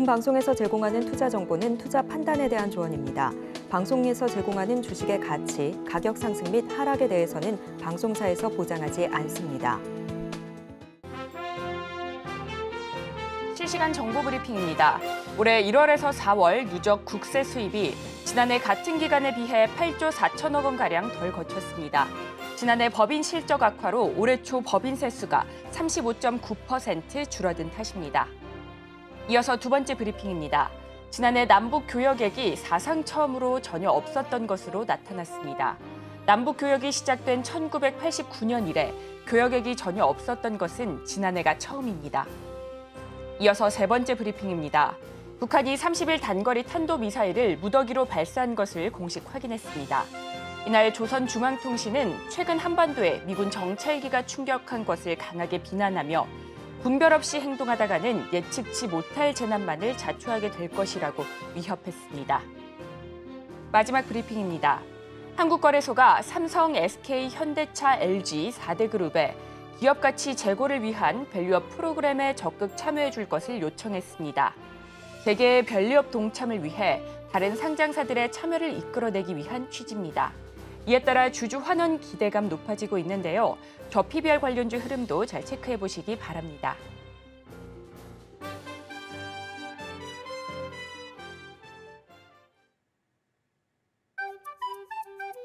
본 방송에서 제공하는 투자 정보는 투자 판단에 대한 조언입니다. 방송에서 제공하는 주식의 가치, 가격 상승 및 하락에 대해서는 방송사에서 보장하지 않습니다. 실시간 정보 브리핑입니다. 올해 1월에서 4월 누적 국세 수입이 지난해 같은 기간에 비해 8조 4천억 원가량 덜 거쳤습니다. 지난해 법인 실적 악화로 올해 초 법인 세수가 35.9% 줄어든 탓입니다. 이어서 두 번째 브리핑입니다. 지난해 남북 교역액이 사상 처음으로 전혀 없었던 것으로 나타났습니다. 남북 교역이 시작된 1989년 이래 교역액이 전혀 없었던 것은 지난해가 처음입니다. 이어서 세 번째 브리핑입니다. 북한이 30일 단거리 탄도미사일을 무더기로 발사한 것을 공식 확인했습니다. 이날 조선중앙통신은 최근 한반도에 미군 정찰기가 충격한 것을 강하게 비난하며 분별 없이 행동하다가는 예측치 못할 재난만을 자초하게 될 것이라고 위협했습니다. 마지막 브리핑입니다. 한국거래소가 삼성, SK, 현대차, LG 4대 그룹에 기업 가치 재고를 위한 밸류업 프로그램에 적극 참여해 줄 것을 요청했습니다. 대개의 밸류업 동참을 위해 다른 상장사들의 참여를 이끌어내기 위한 취지입니다. 이에 따라 주주 환원 기대감 높아지고 있는데요. 저 PBR 관련주 흐름도 잘 체크해 보시기 바랍니다.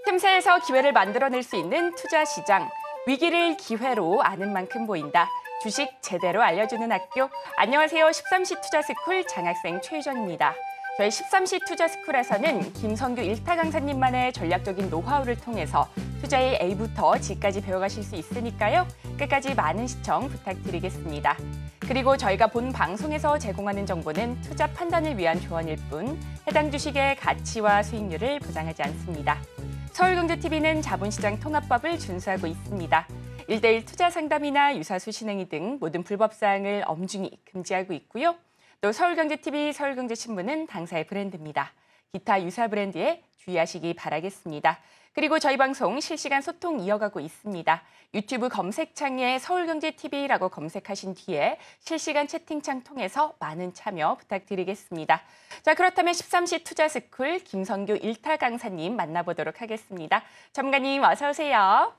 틈새에서 기회를 만들어낼 수 있는 투자 시장. 위기를 기회로 아는 만큼 보인다. 주식 제대로 알려주는 학교. 안녕하세요. 13시 투자스쿨 장학생 최유정입니다. 저희 13시 투자 스쿨에서는 김성규 일타 강사님만의 전략적인 노하우를 통해서 투자의 A부터 G까지 배워가실 수 있으니까요. 끝까지 많은 시청 부탁드리겠습니다. 그리고 저희가 본 방송에서 제공하는 정보는 투자 판단을 위한 조언일 뿐 해당 주식의 가치와 수익률을 보장하지 않습니다. 서울경제TV는 자본시장 통합법을 준수하고 있습니다. 일대일 투자 상담이나 유사 수신행위 등 모든 불법 사항을 엄중히 금지하고 있고요. 또 서울경제TV, 서울경제신문은 당사의 브랜드입니다. 기타 유사 브랜드에 주의하시기 바라겠습니다. 그리고 저희 방송 실시간 소통 이어가고 있습니다. 유튜브 검색창에 서울경제TV라고 검색하신 뒤에 실시간 채팅창 통해서 많은 참여 부탁드리겠습니다. 자, 그렇다면 13시 투자스쿨 김성규 일타 강사님 만나보도록 하겠습니다. 점가님 어서 오세요.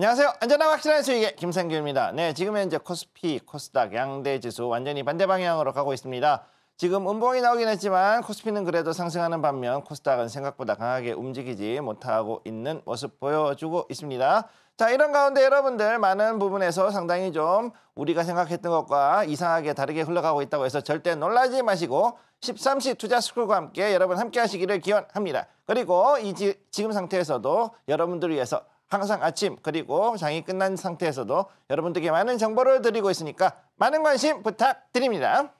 안녕하세요. 안전한 확실한 수익의 김상규입니다. 네, 지금 현재 코스피, 코스닥, 양대 지수 완전히 반대 방향으로 가고 있습니다. 지금 음봉이 나오긴 했지만 코스피는 그래도 상승하는 반면 코스닥은 생각보다 강하게 움직이지 못하고 있는 모습 보여주고 있습니다. 자, 이런 가운데 여러분들 많은 부분에서 상당히 좀 우리가 생각했던 것과 이상하게 다르게 흘러가고 있다고 해서 절대 놀라지 마시고 13시 투자 스쿨과 함께 여러분 함께 하시기를 기원합니다. 그리고 이 지, 지금 상태에서도 여러분들을 위해서 항상 아침 그리고 장이 끝난 상태에서도 여러분들께 많은 정보를 드리고 있으니까 많은 관심 부탁드립니다.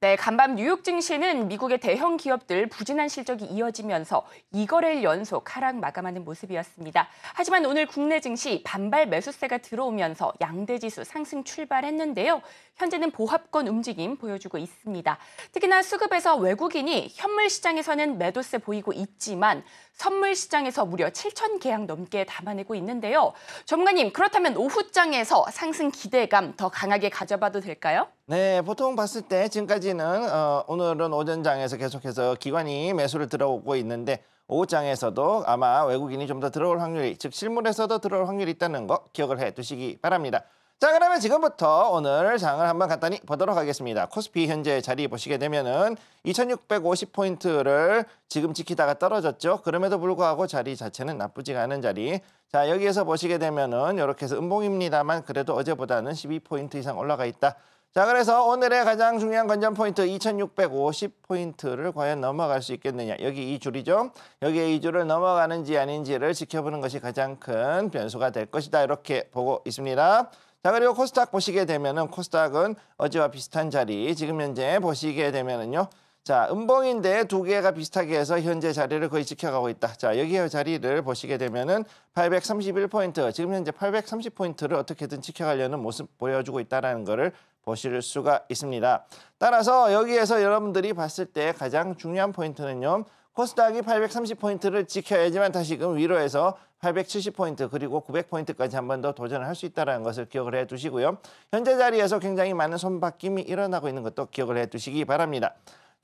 네, 간밤 뉴욕 증시는 미국의 대형 기업들 부진한 실적이 이어지면서 이거를 연속 하락 마감하는 모습이었습니다. 하지만 오늘 국내 증시 반발 매수세가 들어오면서 양대 지수 상승 출발했는데요. 현재는 보합권 움직임 보여주고 있습니다. 특히나 수급에서 외국인이 현물 시장에서는 매도세 보이고 있지만 선물 시장에서 무려 7천 계약 넘게 담아내고 있는데요. 전문가님, 그렇다면 오후장에서 상승 기대감 더 강하게 가져봐도 될까요? 네, 보통 봤을 때 지금까지는 어, 오늘은 오전장에서 계속해서 기관이 매수를 들어오고 있는데 오후장에서도 아마 외국인이 좀 더 들어올 확률이, 즉 실물에서도 들어올 확률이 있다는 거 기억을 해두시기 바랍니다. 자 그러면 지금부터 오늘 장을 한번 간단히 보도록 하겠습니다. 코스피 현재 자리 보시게 되면은 2650포인트를 지금 지키다가 떨어졌죠. 그럼에도 불구하고 자리 자체는 나쁘지가 않은 자리. 자 여기에서 보시게 되면은 이렇게 해서 음봉입니다만 그래도 어제보다는 12포인트 이상 올라가 있다. 자 그래서 오늘의 가장 중요한 관전 포인트 2650포인트를 과연 넘어갈 수 있겠느냐 여기 이 줄이죠 여기에 이 줄을 넘어가는지 아닌지를 지켜보는 것이 가장 큰 변수가 될 것이다 이렇게 보고 있습니다 자 그리고 코스닥 보시게 되면은 코스닥은 어제와 비슷한 자리 지금 현재 보시게 되면은요. 자, 음봉인데 두 개가 비슷하게 해서 현재 자리를 거의 지켜가고 있다. 자, 여기의 자리를 보시게 되면은 831포인트, 지금 현재 830포인트를 어떻게든 지켜가려는 모습 보여주고 있다는 라 거를 보실 수가 있습니다. 따라서 여기에서 여러분들이 봤을 때 가장 중요한 포인트는요. 코스닥이 830포인트를 지켜야지만 다시금 위로해서 870포인트 그리고 900포인트까지 한 번 더 도전을 할 수 있다는 것을 기억을 해두시고요. 현재 자리에서 굉장히 많은 손바뀜이 일어나고 있는 것도 기억을 해두시기 바랍니다.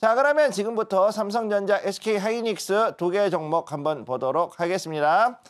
자 그러면 지금부터 삼성전자, SK하이닉스 두개 종목 한번 보도록 하겠습니다.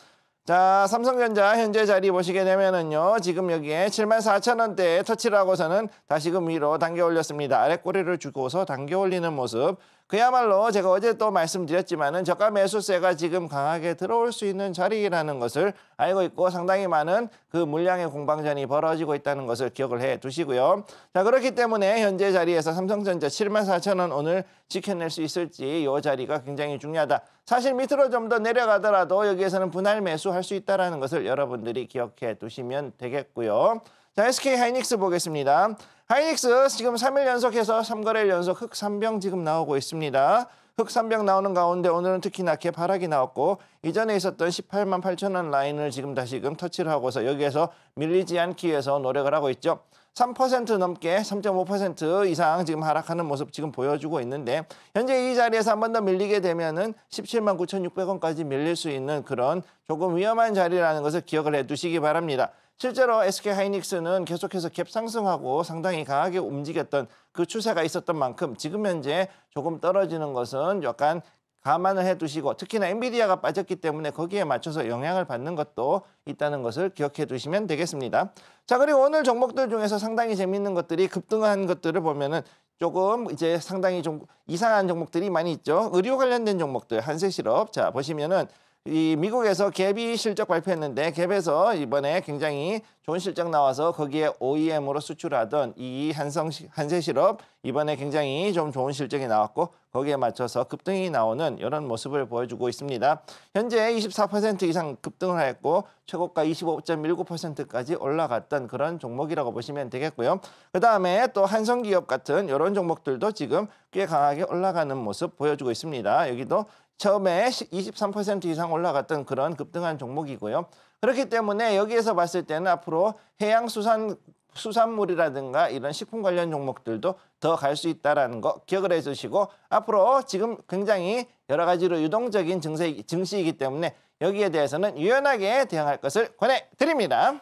자 삼성전자 현재 자리 보시게 되면은요 지금 여기에 7만 4천 원대에 터치를 하고서는 다시금 위로 당겨 올렸습니다 아래 꼬리를 주고서 당겨 올리는 모습 그야말로 제가 어제 또 말씀드렸지만은 저가 매수세가 지금 강하게 들어올 수 있는 자리라는 것을 알고 있고 상당히 많은 그 물량의 공방전이 벌어지고 있다는 것을 기억을 해 두시고요. 자 그렇기 때문에 현재 자리에서 삼성전자 74,000원 오늘 지켜낼 수 있을지 이 자리가 굉장히 중요하다. 사실 밑으로 좀 더 내려가더라도 여기에서는 분할 매수할 수 있다는 것을 여러분들이 기억해 두시면 되겠고요. 자, SK 하이닉스 보겠습니다. 하이닉스 지금 3일 연속해서 3거래일 연속 흑삼병 지금 나오고 있습니다. 흑삼병 나오는 가운데 오늘은 특히나 개파락이 나왔고 이전에 있었던 18만 8천 원 라인을 지금 다시금 터치를 하고서 여기에서 밀리지 않기 위해서 노력을 하고 있죠. 3% 넘게 3.5% 이상 지금 하락하는 모습 지금 보여주고 있는데 현재 이 자리에서 한 번 더 밀리게 되면은 17만 9,600원까지 밀릴 수 있는 그런 조금 위험한 자리라는 것을 기억을 해두시기 바랍니다. 실제로 SK 하이닉스는 계속해서 갭 상승하고 상당히 강하게 움직였던 그 추세가 있었던 만큼 지금 현재 조금 떨어지는 것은 약간 감안을 해두시고 특히나 엔비디아가 빠졌기 때문에 거기에 맞춰서 영향을 받는 것도 있다는 것을 기억해 두시면 되겠습니다. 자 그리고 오늘 종목들 중에서 상당히 재밌는 것들이 급등한 것들을 보면은 조금 이제 상당히 좀 이상한 종목들이 많이 있죠. 의료 관련된 종목들 한세시럽자 보시면은 이 미국에서 갭이 실적 발표했는데 갭에서 이번에 굉장히 좋은 실적 나와서 거기에 OEM으로 수출하던 이 한성 한세실업 이번에 굉장히 좀 좋은 실적이 나왔고 거기에 맞춰서 급등이 나오는 이런 모습을 보여주고 있습니다. 현재 24% 이상 급등을 했고 최고가 25.19%까지 올라갔던 그런 종목이라고 보시면 되겠고요. 그다음에 또 한성기업 같은 이런 종목들도 지금 꽤 강하게 올라가는 모습 보여주고 있습니다. 여기도 처음에 23% 이상 올라갔던 그런 급등한 종목이고요. 그렇기 때문에 여기에서 봤을 때는 앞으로 해양수산 수산물이라든가 이런 식품 관련 종목들도 더 갈 수있다는거 기억을 해주시고 앞으로 지금 굉장히 여러 가지로 유동적인 증세, 증시이기 때문에 여기에 대해서는 유연하게 대응할 것을 권해드립니다.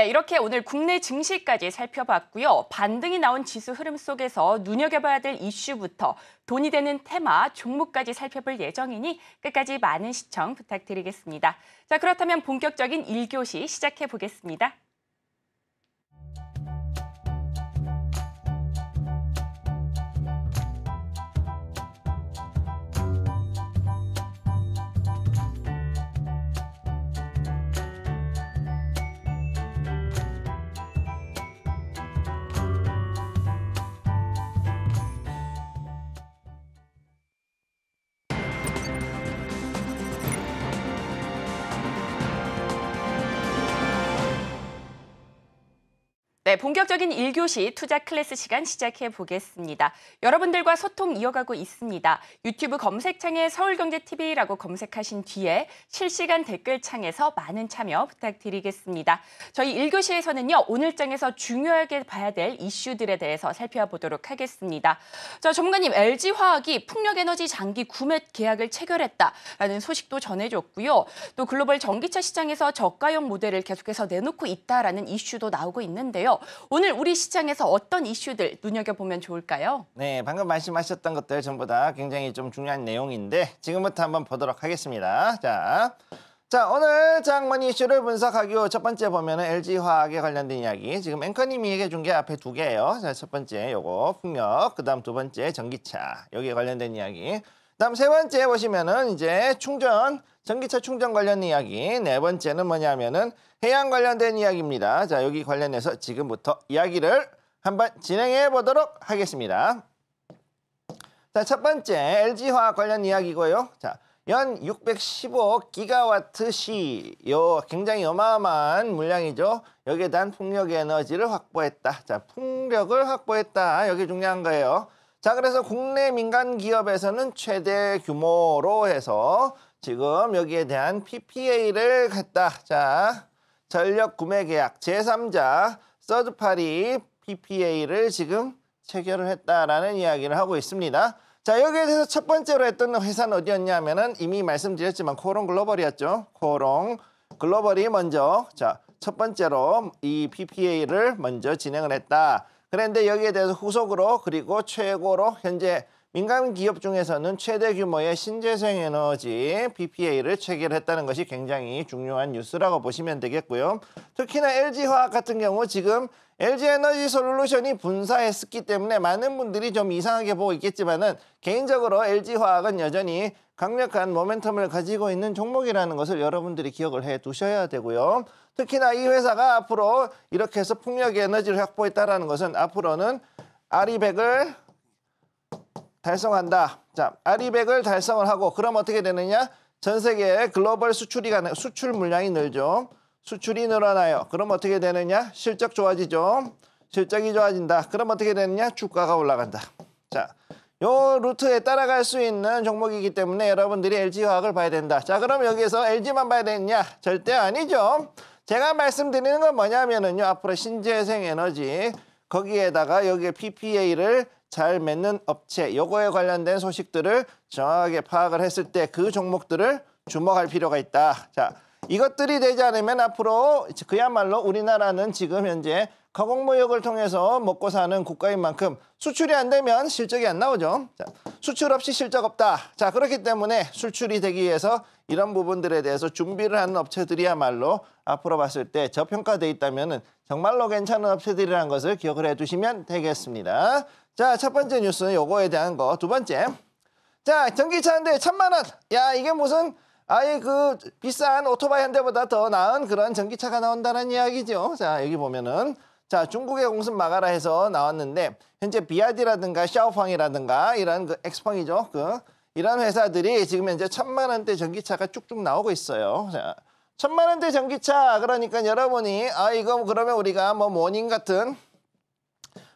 네, 이렇게 오늘 국내 증시까지 살펴봤고요. 반등이 나온 지수 흐름 속에서 눈여겨봐야 될 이슈부터 돈이 되는 테마, 종목까지 살펴볼 예정이니 끝까지 많은 시청 부탁드리겠습니다. 자, 그렇다면 본격적인 1교시 시작해 보겠습니다. 네, 본격적인 1교시 투자 클래스 시간 시작해 보겠습니다. 여러분들과 소통 이어가고 있습니다. 유튜브 검색창에 서울경제TV라고 검색하신 뒤에 실시간 댓글창에서 많은 참여 부탁드리겠습니다. 저희 1교시에서는요, 오늘장에서 중요하게 봐야 될 이슈들에 대해서 살펴보도록 하겠습니다. 자, 전문가님, LG화학이 풍력에너지 장기 구매 계약을 체결했다라는 소식도 전해줬고요. 또 글로벌 전기차 시장에서 저가형 모델을 계속해서 내놓고 있다라는 이슈도 나오고 있는데요. 오늘 우리 시장에서 어떤 이슈들 눈여겨보면 좋을까요? 네, 방금 말씀하셨던 것들 전부 다 굉장히 좀 중요한 내용인데 지금부터 한번 보도록 하겠습니다. 자, 자 오늘 장만 이슈를 분석하기로 첫 번째 보면은 LG 화학에 관련된 이야기 지금 앵커님이 얘기해 준게 앞에 두 개예요. 자, 첫 번째 요거 풍력, 그다음 두 번째 전기차 여기에 관련된 이야기. 다음 세 번째 보시면은 이제 충전 전기차 충전 관련 이야기 네 번째는 뭐냐면은 해양 관련된 이야기입니다. 자 여기 관련해서 지금부터 이야기를 한번 진행해 보도록 하겠습니다. 자 첫 번째 LG화학 관련 이야기고요. 자 연 615 기가와트 시요 굉장히 어마어마한 물량이죠. 여기에 대한 풍력 에너지를 확보했다. 자 풍력을 확보했다. 여기 중요한 거예요. 자, 그래서 국내 민간 기업에서는 최대 규모로 해서 지금 여기에 대한 PPA를 갖다. 자, 전력 구매 계약 제3자 서드파리 PPA를 지금 체결을 했다라는 이야기를 하고 있습니다. 자, 여기에 대해서 첫 번째로 했던 회사는 어디였냐면은 이미 말씀드렸지만 코롱 글로벌이었죠. 코롱 글로벌이 먼저 자, 첫 번째로 이 PPA를 먼저 진행을 했다. 그런데 여기에 대해서 후속으로 그리고 최고로 현재 민간 기업 중에서는 최대 규모의 신재생 에너지 PPA를 체결했다는 것이 굉장히 중요한 뉴스라고 보시면 되겠고요. 특히나 LG화학 같은 경우 지금 LG에너지 솔루션이 분사했기 었 때문에 많은 분들이 좀 이상하게 보고 있겠지만 은 개인적으로 LG화학은 여전히 강력한 모멘텀을 가지고 있는 종목이라는 것을 여러분들이 기억을 해두셔야 되고요. 특히나 이 회사가 앞으로 이렇게 해서 풍력의 에너지를 확보했다라는 것은 앞으로는 아리백을 달성한다. 자, 아리백을 달성을 하고 그럼 어떻게 되느냐? 전 세계 글로벌 수출이 가능, 수출 물량이 늘죠. 수출이 늘어나요. 그럼 어떻게 되느냐? 실적 좋아지죠. 실적이 좋아진다. 그럼 어떻게 되느냐? 주가가 올라간다. 자, 요 루트에 따라갈 수 있는 종목이기 때문에 여러분들이 LG화학을 봐야 된다. 자, 그럼 여기에서 LG만 봐야 되느냐? 절대 아니죠. 제가 말씀드리는 건 뭐냐면은요. 앞으로 신재생 에너지 거기에다가 여기에 PPA를 잘 맺는 업체 요거에 관련된 소식들을 정확하게 파악을 했을 때 그 종목들을 주목할 필요가 있다. 자, 이것들이 되지 않으면 앞으로 그야말로 우리나라는 지금 현재 가공무역을 통해서 먹고 사는 국가인 만큼 수출이 안 되면 실적이 안 나오죠. 자, 수출 없이 실적 없다. 자 그렇기 때문에 수출이 되기 위해서 이런 부분들에 대해서 준비를 하는 업체들이야말로 앞으로 봤을 때 저평가돼 있다면 정말로 괜찮은 업체들이라는 것을 기억을 해주시면 되겠습니다. 자 첫 번째 뉴스는 요거에 대한 거. 두 번째. 자 전기차인데 천만 원. 야 이게 무슨 아예 그 비싼 오토바이 한 대보다 더 나은 그런 전기차가 나온다는 이야기죠. 자 여기 보면은 자, 중국의 공습 막아라 해서 나왔는데 현재 비아디라든가 샤오팡이라든가 이런 그 엑스팡이죠. 그 이런 회사들이 지금 현재 천만 원대 전기차가 쭉쭉 나오고 있어요. 자, 천만 원대 전기차 그러니까 여러분이 아 이거 그러면 우리가 뭐 모닝 같은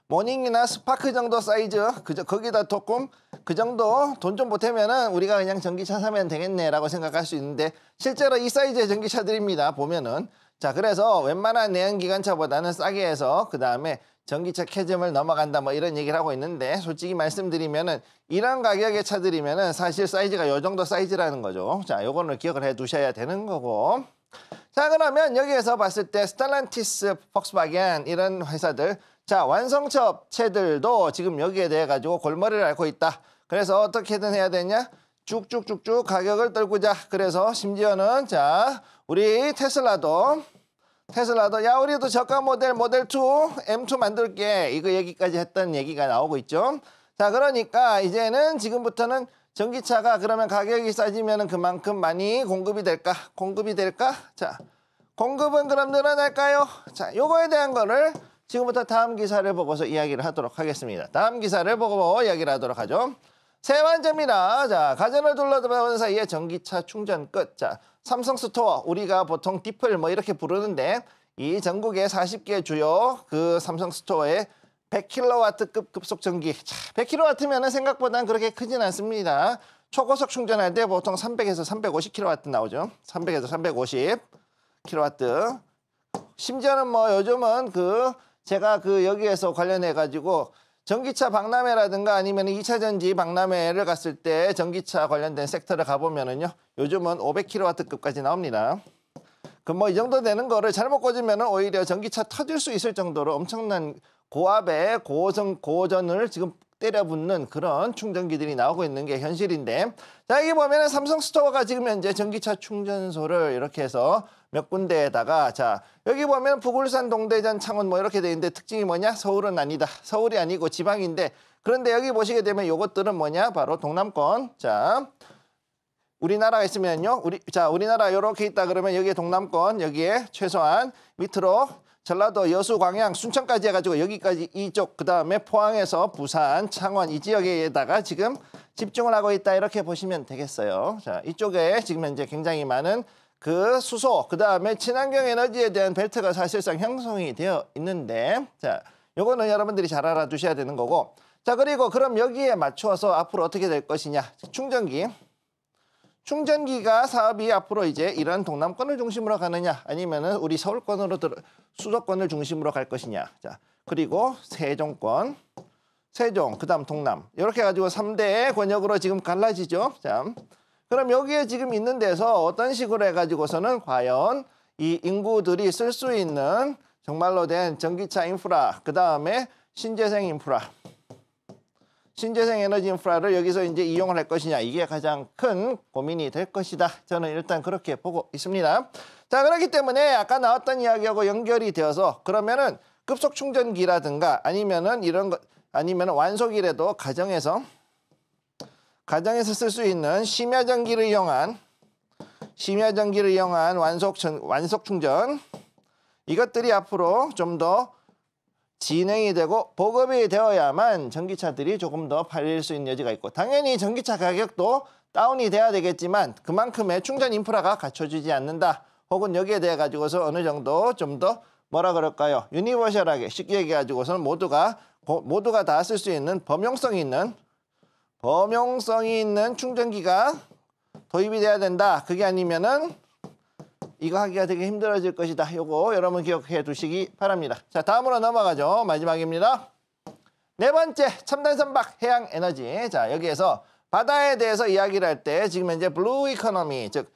모닝이나 스파크 정도 사이즈 그저 거기다 조금 그 정도 돈 좀 보태면은 우리가 그냥 전기차 사면 되겠네라고 생각할 수 있는데 실제로 이 사이즈의 전기차들입니다 보면은 자 그래서 웬만한 내연기관차보다는 싸게 해서 그 다음에 전기차 캐즘을 넘어간다 뭐 이런 얘기를 하고 있는데 솔직히 말씀드리면은 이런 가격의 차들이면은 사실 사이즈가 요 정도 사이즈라는 거죠 자 요거는 기억을 해 두셔야 되는 거고 자 그러면 여기에서 봤을 때 스탈란티스, 폭스바겐 이런 회사들 자 완성차 업체들도 지금 여기에 대해 가지고 골머리를 앓고 있다 그래서 어떻게든 해야 되냐 쭉쭉쭉쭉 가격을 떨구자 그래서 심지어는 자 우리 테슬라도 테슬라도 야 우리도 저가 모델 모델 2 M2 만들게 이거 얘기까지 했던 얘기가 나오고 있죠. 자 그러니까 이제는 지금부터는 전기차가 그러면 가격이 싸지면 그만큼 많이 공급이 될까? 공급이 될까? 자 공급은 그럼 늘어날까요? 자 요거에 대한 거를 지금부터 다음 기사를 보고서 이야기를 하도록 하겠습니다. 다음 기사를 보고 이야기를 하도록 하죠. 세환제입니다. 자, 가전을 둘러보는 사이에 전기차 충전 끝. 자, 삼성 스토어 우리가 보통 디플 뭐 이렇게 부르는데 이 전국의 40개 주요 그 삼성 스토어에 100kW급 급속 전기. 자, 100kW면은 생각보다는 그렇게 크진 않습니다. 초고속 충전할 때 보통 300에서 350kW 나오죠. 300에서 350kW. 심지어는 뭐 요즘은 그 제가 그 여기에서 관련해 가지고 전기차 박람회라든가 아니면 2차 전지 박람회를 갔을 때 전기차 관련된 섹터를 가보면은요. 요즘은 500kW급까지 나옵니다. 그럼 뭐이 정도 되는 거를 잘못 꽂으면 오히려 전기차 터질 수 있을 정도로 엄청난 고압의 고전, 고전을 지금 때려붙는 그런 충전기들이 나오고 있는 게 현실인데 자 여기 보면은 삼성스토어가 지금 현재 전기차 충전소를 이렇게 해서 몇 군데에다가 자 여기 보면 부굴산 동대전 창원 뭐 이렇게 돼 있는데 특징이 뭐냐 서울은 아니다 서울이 아니고 지방인데 그런데 여기 보시게 되면 요것들은 뭐냐 바로 동남권 자 우리나라가 있으면요 우리 자 우리나라 요렇게 있다 그러면 여기에 동남권 여기에 최소한 밑으로 전라도 여수 광양 순천까지 해가지고 여기까지 이쪽 그다음에 포항에서 부산 창원 이 지역에다가 지금 집중을 하고 있다 이렇게 보시면 되겠어요 자 이쪽에 지금 현재 굉장히 많은 그 수소 그다음에 친환경 에너지에 대한 벨트가 사실상 형성이 되어 있는데 자 요거는 여러분들이 잘 알아두셔야 되는 거고 자 그리고 그럼 여기에 맞춰서 앞으로 어떻게 될 것이냐 충전기 충전기가 사업이 앞으로 이제 이런 동남권을 중심으로 가느냐 아니면은 우리 서울권으로 들어 수도권을 중심으로 갈 것이냐 자 그리고 세종권 세종 그다음 동남 이렇게 가지고 삼대의 권역으로 지금 갈라지죠 자 그럼 여기에 지금 있는 데서 어떤 식으로 해가지고서는 과연 이 인구들이 쓸 수 있는 정말로 된 전기차 인프라 그 다음에 신재생 인프라 신재생 에너지 인프라를 여기서 이제 이용을 할 것이냐 이게 가장 큰 고민이 될 것이다. 저는 일단 그렇게 보고 있습니다. 자 그렇기 때문에 아까 나왔던 이야기하고 연결이 되어서 그러면은 급속 충전기라든가 아니면은 이런 것 아니면 완속이라도 가정에서 가정에서 쓸 수 있는 심야 전기를 이용한 심야 전기를 이용한 완속 전, 완속 충전 이것들이 앞으로 좀더 진행이 되고 보급이 되어야만 전기차들이 조금 더 팔릴 수 있는 여지가 있고 당연히 전기차 가격도 다운이 돼야 되겠지만 그만큼의 충전 인프라가 갖춰지지 않는다. 혹은 여기에 대해 가지고서 어느 정도 좀 더 뭐라 그럴까요? 유니버셜하게 쉽게 얘기해 가지고서는 모두가 모두가 다 쓸 수 있는 범용성이 있는 범용성이 있는 충전기가 도입이 돼야 된다. 그게 아니면은 이거 하기가 되게 힘들어질 것이다. 요거 여러분 기억해 두시기 바랍니다. 자, 다음으로 넘어가죠. 마지막입니다. 네 번째 첨단 선박 해양 에너지. 자, 여기에서 바다에 대해서 이야기를 할 때 지금 현재 블루 이코노미, 즉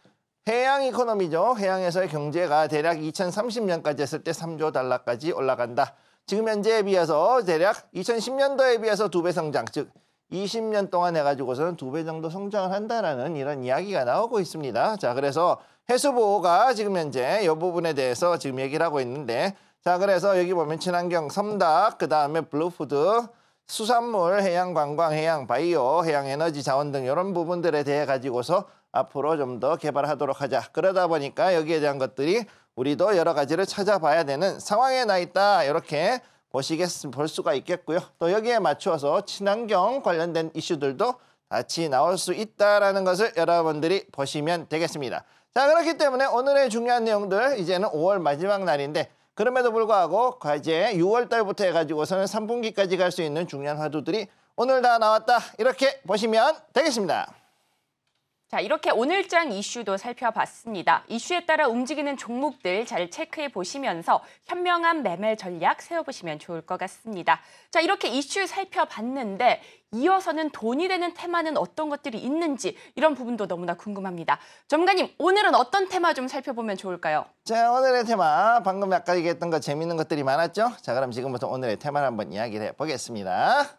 해양 이코노미죠. 해양에서의 경제가 대략 2030년까지 했을 때 3조 달러까지 올라간다. 지금 현재에 비해서 대략 2010년도에 비해서 두 배 성장, 즉 20년 동안 해가지고서는 두 배 정도 성장을 한다라는 이런 이야기가 나오고 있습니다. 자, 그래서 해수부호가 지금 현재 이 부분에 대해서 지금 얘기를 하고 있는데 자 그래서 여기 보면 친환경 섬닭 그다음에 블루푸드 수산물, 해양관광, 해양바이오, 해양에너지 자원 등 이런 부분들에 대해 가지고서 앞으로 좀 더 개발하도록 하자. 그러다 보니까 여기에 대한 것들이 우리도 여러 가지를 찾아봐야 되는 상황에 나 있다. 이렇게 보시겠, 볼 수가 있겠고요. 또 여기에 맞추어서 친환경 관련된 이슈들도 같이 나올 수 있다라는 것을 여러분들이 보시면 되겠습니다. 자 그렇기 때문에 오늘의 중요한 내용들 이제는 5월 마지막 날인데 그럼에도 불구하고 과제 6월달부터 해가지고서는 3분기까지 갈 수 있는 중요한 화두들이 오늘 다 나왔다 이렇게 보시면 되겠습니다. 자, 이렇게 오늘장 이슈도 살펴봤습니다. 이슈에 따라 움직이는 종목들 잘 체크해 보시면서 현명한 매매 전략 세워보시면 좋을 것 같습니다. 자, 이렇게 이슈 살펴봤는데 이어서는 돈이 되는 테마는 어떤 것들이 있는지 이런 부분도 너무나 궁금합니다. 전문가님, 오늘은 어떤 테마 좀 살펴보면 좋을까요? 자, 오늘의 테마. 방금 아까 얘기했던 거 재밌는 것들이 많았죠? 자, 그럼 지금부터 오늘의 테마를 한번 이야기를 해보겠습니다.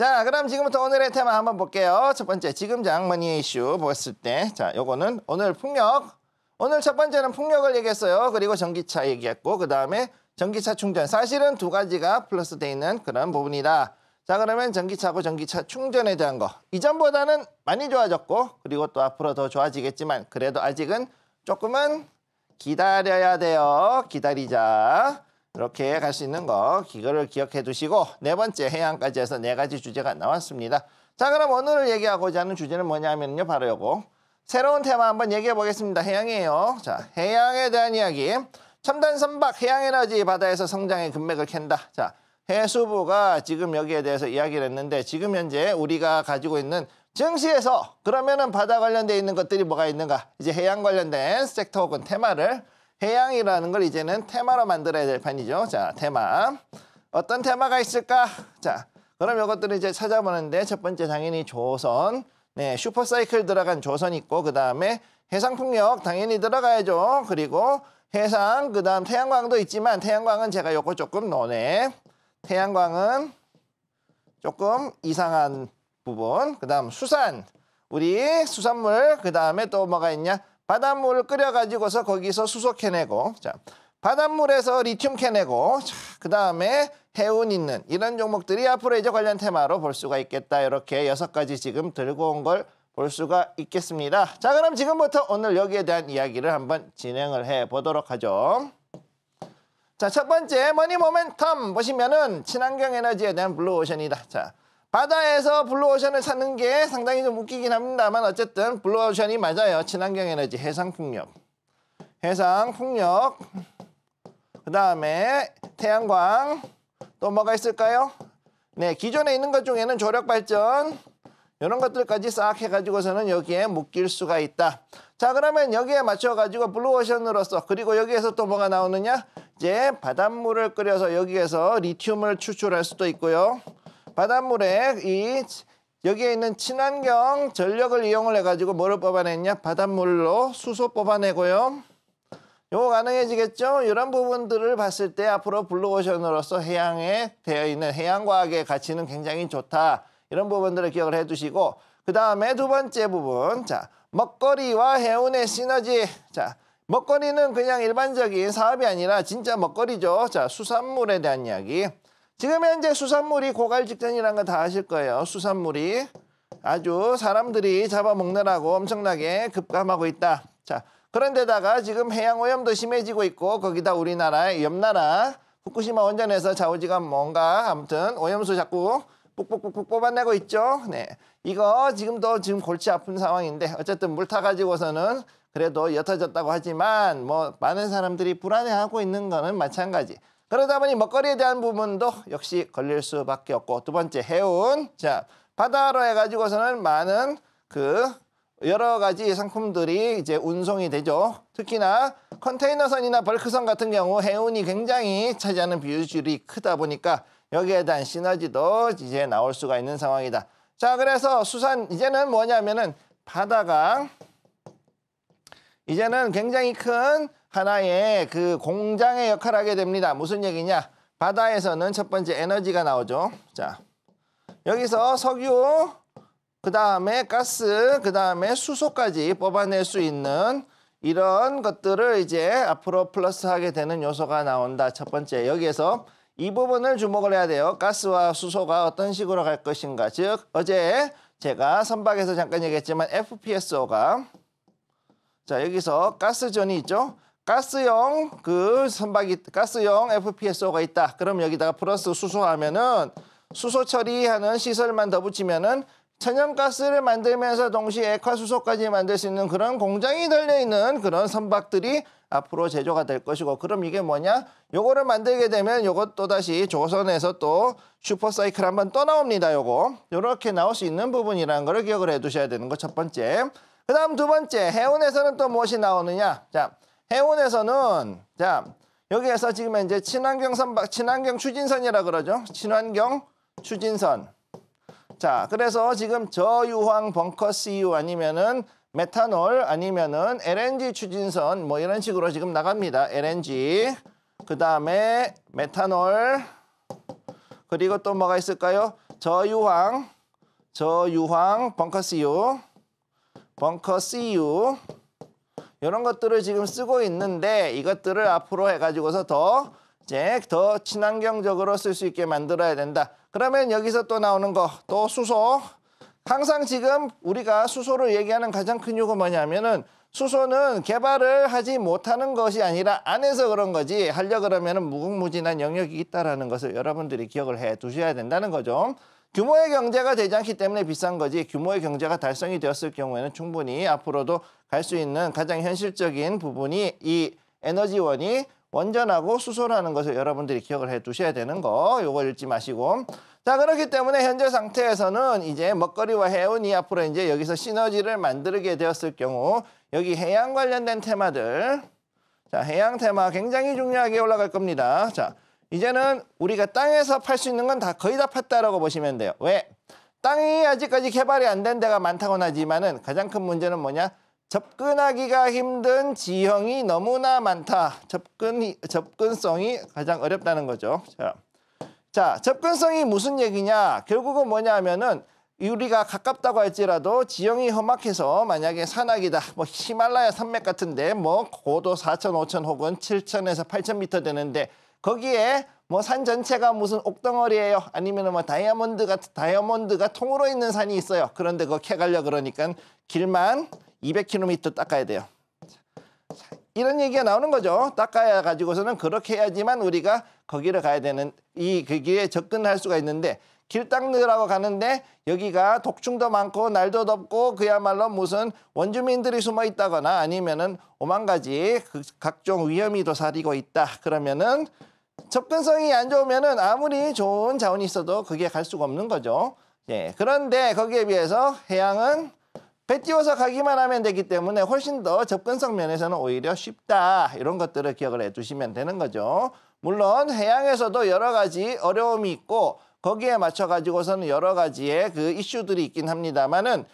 자, 그럼 지금부터 오늘의 테마 한번 볼게요. 첫 번째, 지금 장머니 이슈 보았을 때, 자, 요거는 오늘 풍력. 오늘 첫 번째는 풍력을 얘기했어요. 그리고 전기차 얘기했고, 그 다음에 전기차 충전. 사실은 두 가지가 플러스 돼 있는 그런 부분이다. 자, 그러면 전기차고 전기차 충전에 대한 거. 이전보다는 많이 좋아졌고, 그리고 또 앞으로 더 좋아지겠지만, 그래도 아직은 조금은 기다려야 돼요. 기다리자. 이렇게 갈 수 있는 거기거를 기억해 두시고 네 번째 해양까지 해서 네 가지 주제가 나왔습니다. 자 그럼 오늘 얘기하고자 하는 주제는 뭐냐면요 바로 요거 새로운 테마 한번 얘기해 보겠습니다. 해양이에요. 자 해양에 대한 이야기 첨단 선박 해양에너지 바다에서 성장의 금맥을 캔다. 자 해수부가 지금 여기에 대해서 이야기를 했는데 지금 현재 우리가 가지고 있는 증시에서 그러면은 바다 관련돼 있는 것들이 뭐가 있는가 이제 해양 관련된 섹터 혹은 테마를 해양이라는 걸 이제는 테마로 만들어야 될 판이죠. 자, 테마. 어떤 테마가 있을까? 자, 그럼 이것들을 이제 찾아보는데 첫 번째 당연히 조선. 네, 슈퍼사이클 들어간 조선 있고 그다음에 해상풍력 당연히 들어가야죠. 그리고 해상, 그다음 태양광도 있지만 태양광은 제가 요거 조금 논해. 태양광은 조금 이상한 부분. 그다음 수산. 우리 수산물 그다음에 또 뭐가 있냐? 바닷물을 끓여가지고서 거기서 수소 캐내고 자 바닷물에서 리튬 캐내고 그 다음에 해운 있는 이런 종목들이 앞으로 이제 관련 테마로 볼 수가 있겠다 이렇게 여섯 가지 지금 들고 온 걸 볼 수가 있겠습니다 자 그럼 지금부터 오늘 여기에 대한 이야기를 한번 진행을 해 보도록 하죠 자첫 번째 머니 모멘텀 보시면은 친환경 에너지에 대한 블루오션이다 자 바다에서 블루오션을 찾는 게 상당히 좀 웃기긴 합니다만 어쨌든 블루오션이 맞아요. 친환경 에너지, 해상풍력. 해상풍력. 그 다음에 태양광. 또 뭐가 있을까요? 네, 기존에 있는 것 중에는 조력발전 이런 것들까지 싹 해가지고서는 여기에 묶일 수가 있다. 자, 그러면 여기에 맞춰가지고 블루오션으로서 그리고 여기에서 또 뭐가 나오느냐? 이제 바닷물을 끓여서 여기에서 리튬을 추출할 수도 있고요. 바닷물에 이 여기에 있는 친환경 전력을 이용을 해가지고 뭐를 뽑아냈냐? 바닷물로 수소 뽑아내고요. 요거 가능해지겠죠? 이런 부분들을 봤을 때 앞으로 블루오션으로서 해양에 되어 있는 해양과학의 가치는 굉장히 좋다. 이런 부분들을 기억을 해두시고 그 다음에 두 번째 부분 자 먹거리와 해운의 시너지 자 먹거리는 그냥 일반적인 사업이 아니라 진짜 먹거리죠. 자 수산물에 대한 이야기 지금 현재 수산물이 고갈 직전이라는 거 다 아실 거예요. 수산물이 아주 사람들이 잡아먹느라고 엄청나게 급감하고 있다. 자, 그런데다가 지금 해양 오염도 심해지고 있고 거기다 우리나라 옆나라 후쿠시마 원전에서 좌우지가 뭔가 아무튼 오염수 자꾸 뿍뿍뿍뿍 뽑아내고 있죠. 네, 이거 지금도 지금 골치 아픈 상황인데 어쨌든 물 타가지고서는 그래도 옅어졌다고 하지만 뭐 많은 사람들이 불안해하고 있는 거는 마찬가지. 그러다 보니 먹거리에 대한 부분도 역시 걸릴 수밖에 없고 두 번째 해운 자 바다로 해가지고서는 많은 그 여러 가지 상품들이 이제 운송이 되죠. 특히나 컨테이너선이나 벌크선 같은 경우 해운이 굉장히 차지하는 비율이 크다 보니까 여기에 대한 시너지도 이제 나올 수가 있는 상황이다. 자, 그래서 수산 이제는 뭐냐면은 바다가 이제는 굉장히 큰 하나의 그 공장의 역할을 하게 됩니다. 무슨 얘기냐? 바다에서는 첫 번째 에너지가 나오죠. 자, 여기서 석유, 그 다음에 가스, 그 다음에 수소까지 뽑아낼 수 있는 이런 것들을 이제 앞으로 플러스하게 되는 요소가 나온다. 첫 번째, 여기에서 이 부분을 주목을 해야 돼요. 가스와 수소가 어떤 식으로 갈 것인가. 즉, 어제 제가 선박에서 잠깐 얘기했지만 FPSO가 자 여기서 가스전이 있죠. 가스용그 선박이 가스용 FPSO가 있다. 그럼 여기다가 플러스 수소하면은 수소 처리하는 시설만 더 붙이면은 천연가스를 만들면서 동시에 액화수소까지 만들 수 있는 그런 공장이 달려있는 그런 선박들이 앞으로 제조가 될 것이고 그럼 이게 뭐냐? 요거를 만들게 되면 요것 또다시 조선에서 또 슈퍼사이클 한번 또 나옵니다. 요거 요렇게 나올 수 있는 부분이라는 거를 기억을 해두셔야 되는 거 첫 번째 그 다음 두 번째 해운에서는 또 무엇이 나오느냐 자 해운에서는 자 여기에서 지금 이제 친환경 선박 친환경 추진선이라 그러죠. 친환경 추진선. 자 그래서 지금 저유황 벙커 CU e 아니면은 메탄올 아니면은 LNG 추진선 뭐 이런 식으로 지금 나갑니다. LNG 그 다음에 메탄올 그리고 또 뭐가 있을까요? 저유황 저유황 벙커 CU e 벙커 CU e 이런 것들을 지금 쓰고 있는데 이것들을 앞으로 해가지고서 더 이제 더 친환경적으로 쓸 수 있게 만들어야 된다. 그러면 여기서 또 나오는 거 또 수소. 항상 지금 우리가 수소를 얘기하는 가장 큰 이유가 뭐냐면은 수소는 개발을 하지 못하는 것이 아니라 안에서 그런 거지 하려 그러면 무궁무진한 영역이 있다라는 것을 여러분들이 기억을 해 두셔야 된다는 거죠. 규모의 경제가 되지 않기 때문에 비싼 거지 규모의 경제가 달성이 되었을 경우에는 충분히 앞으로도 갈 수 있는 가장 현실적인 부분이 이 에너지원이 원전하고 수소라는 것을 여러분들이 기억을 해 두셔야 되는 거 요거 잊지 마시고 자 그렇기 때문에 현재 상태에서는 이제 먹거리와 해운이 앞으로 이제 여기서 시너지를 만들게 되었을 경우 여기 해양 관련된 테마들 자 해양 테마 굉장히 중요하게 올라갈 겁니다 자 이제는 우리가 땅에서 팔 수 있는 건 다 거의 다 팠다라고 보시면 돼요. 왜? 땅이 아직까지 개발이 안 된 데가 많다고는 하지만은 가장 큰 문제는 뭐냐? 접근하기가 힘든 지형이 너무나 많다. 접근 접근성이 가장 어렵다는 거죠. 자. 자, 접근성이 무슨 얘기냐? 결국은 뭐냐면은 하 우리가 가깝다고 할지라도 지형이 험악해서 만약에 산악이다. 뭐 히말라야 산맥 같은데 뭐 고도 4,000, 5,000 혹은 7,000에서 8,000m 되는데 거기에 뭐 산 전체가 무슨 옥덩어리예요. 아니면 뭐 다이아몬드 같은 다이아몬드가 통으로 있는 산이 있어요. 그런데 그거 캐가려 그러니까 길만 200km 닦아야 돼요. 자, 이런 얘기가 나오는 거죠. 닦아야 가지고서는 그렇게 해야지만 우리가 거기를 가야 되는 이그기에 접근할 수가 있는데 길 닦느라고 가는데 여기가 독충도 많고 날도 덥고 그야말로 무슨 원주민들이 숨어 있다거나 아니면은 오만 가지 그 각종 위험이 도사리고 있다. 그러면은 접근성이 안 좋으면은 아무리 좋은 자원이 있어도 거기에 갈 수가 없는 거죠. 예. 그런데 거기에 비해서 해양은 배 띄워서 가기만 하면 되기 때문에 훨씬 더 접근성 면에서는 오히려 쉽다. 이런 것들을 기억을 해 두시면 되는 거죠. 물론 해양에서도 여러 가지 어려움이 있고 거기에 맞춰 가지고서는 여러 가지의 그 이슈들이 있긴 합니다만은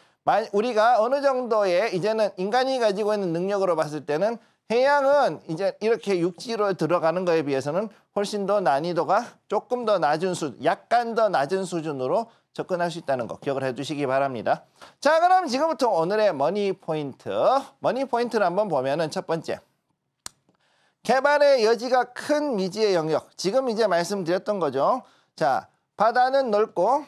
우리가 어느 정도의 이제는 인간이 가지고 있는 능력으로 봤을 때는 해양은 이제 이렇게 육지로 들어가는 거에 비해서는 훨씬 더 난이도가 조금 더 낮은 수, 약간 더 낮은 수준으로 접근할 수 있다는 거 기억을 해주시기 바랍니다. 자, 그럼 지금부터 오늘의 머니 포인트, 머니 포인트를 한번 보면은 첫 번째. 개발의 여지가 큰 미지의 영역. 지금 이제 말씀드렸던 거죠. 자, 바다는 넓고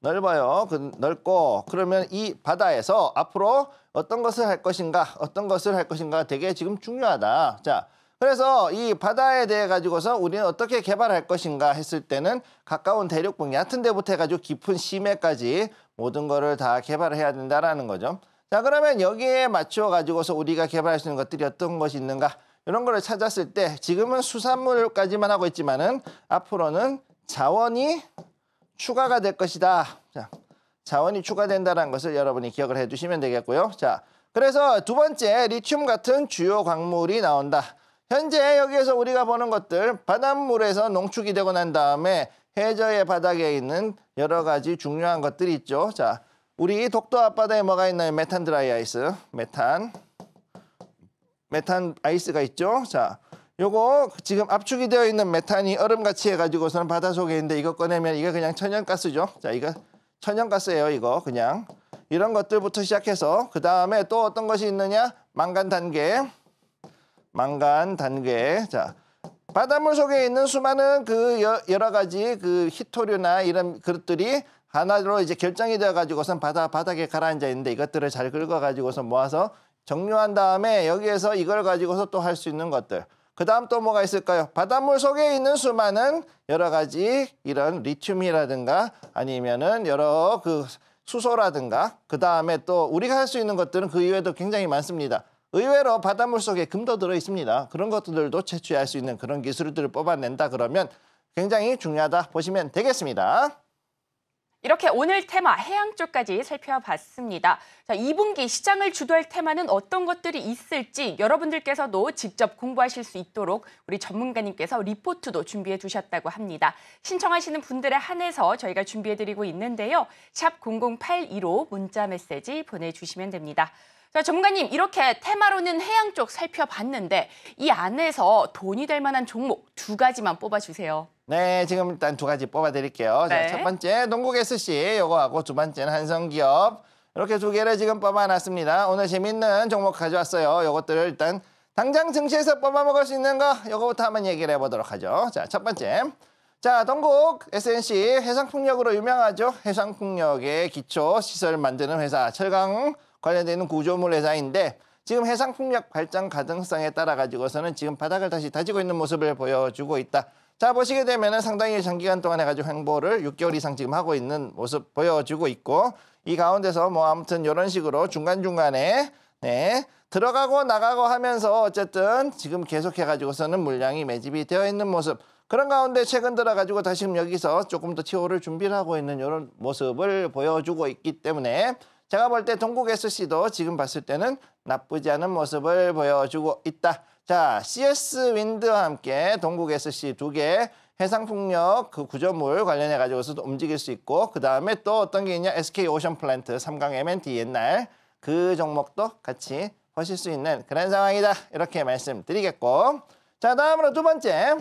넓어요. 그, 넓고 그러면 이 바다에서 앞으로 어떤 것을 할 것인가 어떤 것을 할 것인가 되게 지금 중요하다. 자 그래서 이 바다에 대해 가지고서 우리는 어떻게 개발할 것인가 했을 때는 가까운 대륙붕 얕은 데부터 해가지고 깊은 심해까지 모든 거를 다 개발해야 된다라는 거죠. 자 그러면 여기에 맞추어 가지고서 우리가 개발할 수 있는 것들이 어떤 것이 있는가 이런 거를 찾았을 때 지금은 수산물까지만 하고 있지만은 앞으로는 자원이 추가가 될 것이다. 자, 자원이 추가된다는 라 것을 여러분이 기억을 해두시면 되겠고요. 자, 그래서 두 번째 리튬 같은 주요 광물이 나온다. 현재 여기에서 우리가 보는 것들 바닷물에서 농축이 되고 난 다음에 해저의 바닥에 있는 여러 가지 중요한 것들이 있죠. 자, 우리 독도 앞바다에 뭐가 있나요? 메탄 드라이 아이스, 메탄, 메탄 아이스가 있죠. 자, 요거 지금 압축이 되어 있는 메탄이 얼음같이 해가지고서는 바다 속에 있는데 이거 꺼내면 이거 그냥 천연가스죠. 자, 이거 천연가스예요, 이거 그냥. 이런 것들부터 시작해서 그 다음에 또 어떤 것이 있느냐? 망간 단계, 망간 단계. 자, 바닷물 속에 있는 수많은 그 여러 가지 그 희토류나 이런 그릇들이 하나로 이제 결정이 되어가지고선 바다 바닥에 가라앉아 있는데 이것들을 잘 긁어가지고서 모아서 정류한 다음에 여기에서 이걸 가지고서 또 할 수 있는 것들. 그 다음 또 뭐가 있을까요? 바닷물 속에 있는 수많은 여러 가지 이런 리튬이라든가 아니면은 여러 그 수소라든가 그 다음에 또 우리가 할 수 있는 것들은 그 이외에도 굉장히 많습니다. 의외로 바닷물 속에 금도 들어 있습니다. 그런 것들도 채취할 수 있는 그런 기술들을 뽑아낸다 그러면 굉장히 중요하다 보시면 되겠습니다. 이렇게 오늘 테마 해양 쪽까지 살펴봤습니다. 자, 2분기 시장을 주도할 테마는 어떤 것들이 있을지 여러분들께서도 직접 공부하실 수 있도록 우리 전문가님께서 리포트도 준비해 두셨다고 합니다. 신청하시는 분들에 한해서 저희가 준비해 드리고 있는데요. 샵0 0 8 2로 문자 메시지 보내주시면 됩니다. 자, 정문가님 이렇게 테마로는 해양 쪽 살펴봤는데 이 안에서 돈이 될 만한 종목 두 가지만 뽑아주세요. 네, 지금 일단 두 가지 뽑아드릴게요. 네. 자, 첫 번째 농국 SC 요거하고 두 번째는 한성기업 이렇게 두 개를 지금 뽑아놨습니다. 오늘 재밌는 종목 가져왔어요. 요것들을 일단 당장 증시에서 뽑아먹을 수 있는 거 요거부터 한번 얘기를 해보도록 하죠. 자, 첫 번째. 자, 동국 SNC 해상풍력으로 유명하죠. 해상풍력의 기초 시설 만드는 회사 철강 관련되는 구조물 회사인데 지금 해상 풍력 발전 가능성에 따라 가지고서는 지금 바닥을 다시 다지고 있는 모습을 보여주고 있다. 자 보시게 되면은 상당히 장기간 동안 해가지고 횡보를 6개월 이상 지금 하고 있는 모습 보여주고 있고 이 가운데서 뭐 아무튼 이런 식으로 중간 중간에 네 들어가고 나가고 하면서 어쨌든 지금 계속해 가지고서는 물량이 매집이 되어 있는 모습. 그런 가운데 최근 들어가지고 다시 여기서 조금 더 티오를 준비를 하고 있는 이런 모습을 보여주고 있기 때문에 제가 볼 때 동국 SC도 지금 봤을 때는 나쁘지 않은 모습을 보여주고 있다. 자, CS 윈드와 함께 동국 SC 두 개, 해상풍력 그 구조물 관련해 가지고서도 움직일 수 있고 그 다음에 또 어떤 게 있냐 SK 오션 플랜트 3강 M&T n 옛날 그 종목도 같이 보실 수 있는 그런 상황이다 이렇게 말씀드리겠고 자 다음으로 두 번째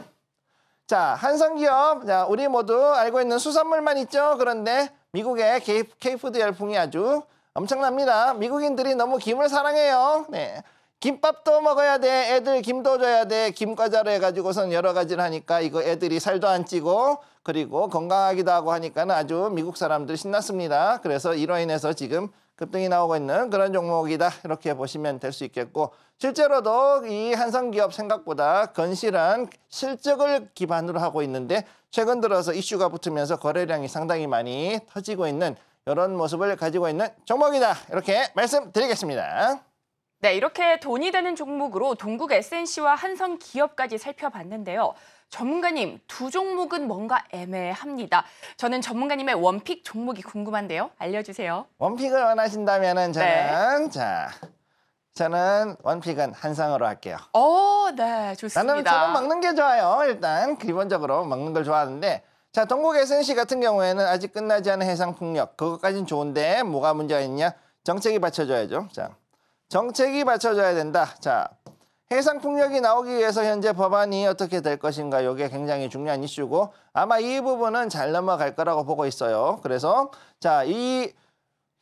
자 한성기업 자 우리 모두 알고 있는 수산물만 있죠 그런데 미국의 케이푸드 열풍이 아주 엄청납니다. 미국인들이 너무 김을 사랑해요. 네. 김밥도 먹어야 돼. 애들 김도 줘야 돼. 김과자를 해가지고선 여러 가지를 하니까 이거 애들이 살도 안 찌고 그리고 건강하기도 하고 하니까는 아주 미국 사람들 신났습니다. 그래서 이로 인해서 지금 급등이 나오고 있는 그런 종목이다. 이렇게 보시면 될 수 있겠고 실제로도 이 한성기업 생각보다 건실한 실적을 기반으로 하고 있는데 최근 들어서 이슈가 붙으면서 거래량이 상당히 많이 터지고 있는 이런 모습을 가지고 있는 종목이다 이렇게 말씀드리겠습니다. 네, 이렇게 돈이 되는 종목으로 동국 SNC와 한성 기업까지 살펴봤는데요. 전문가님, 두 종목은 뭔가 애매합니다. 저는 전문가님의 원픽 종목이 궁금한데요. 알려주세요. 원픽을 원하신다면 네. 저는 네. 자 저는 원픽은 한상으로 할게요. 오, 어, 네, 좋습니다. 나는 저는 먹는 게 좋아요. 일단 기본적으로 먹는 걸 좋아하는데 자, 동국의 센시 같은 경우에는 아직 끝나지 않은 해상 폭력. 그것까진 좋은데 뭐가 문제가 있냐? 정책이 받쳐줘야죠. 자, 정책이 받쳐줘야 된다. 자, 해상 폭력이 나오기 위해서 현재 법안이 어떻게 될 것인가 이게 굉장히 중요한 이슈고 아마 이 부분은 잘 넘어갈 거라고 보고 있어요. 그래서 자, 이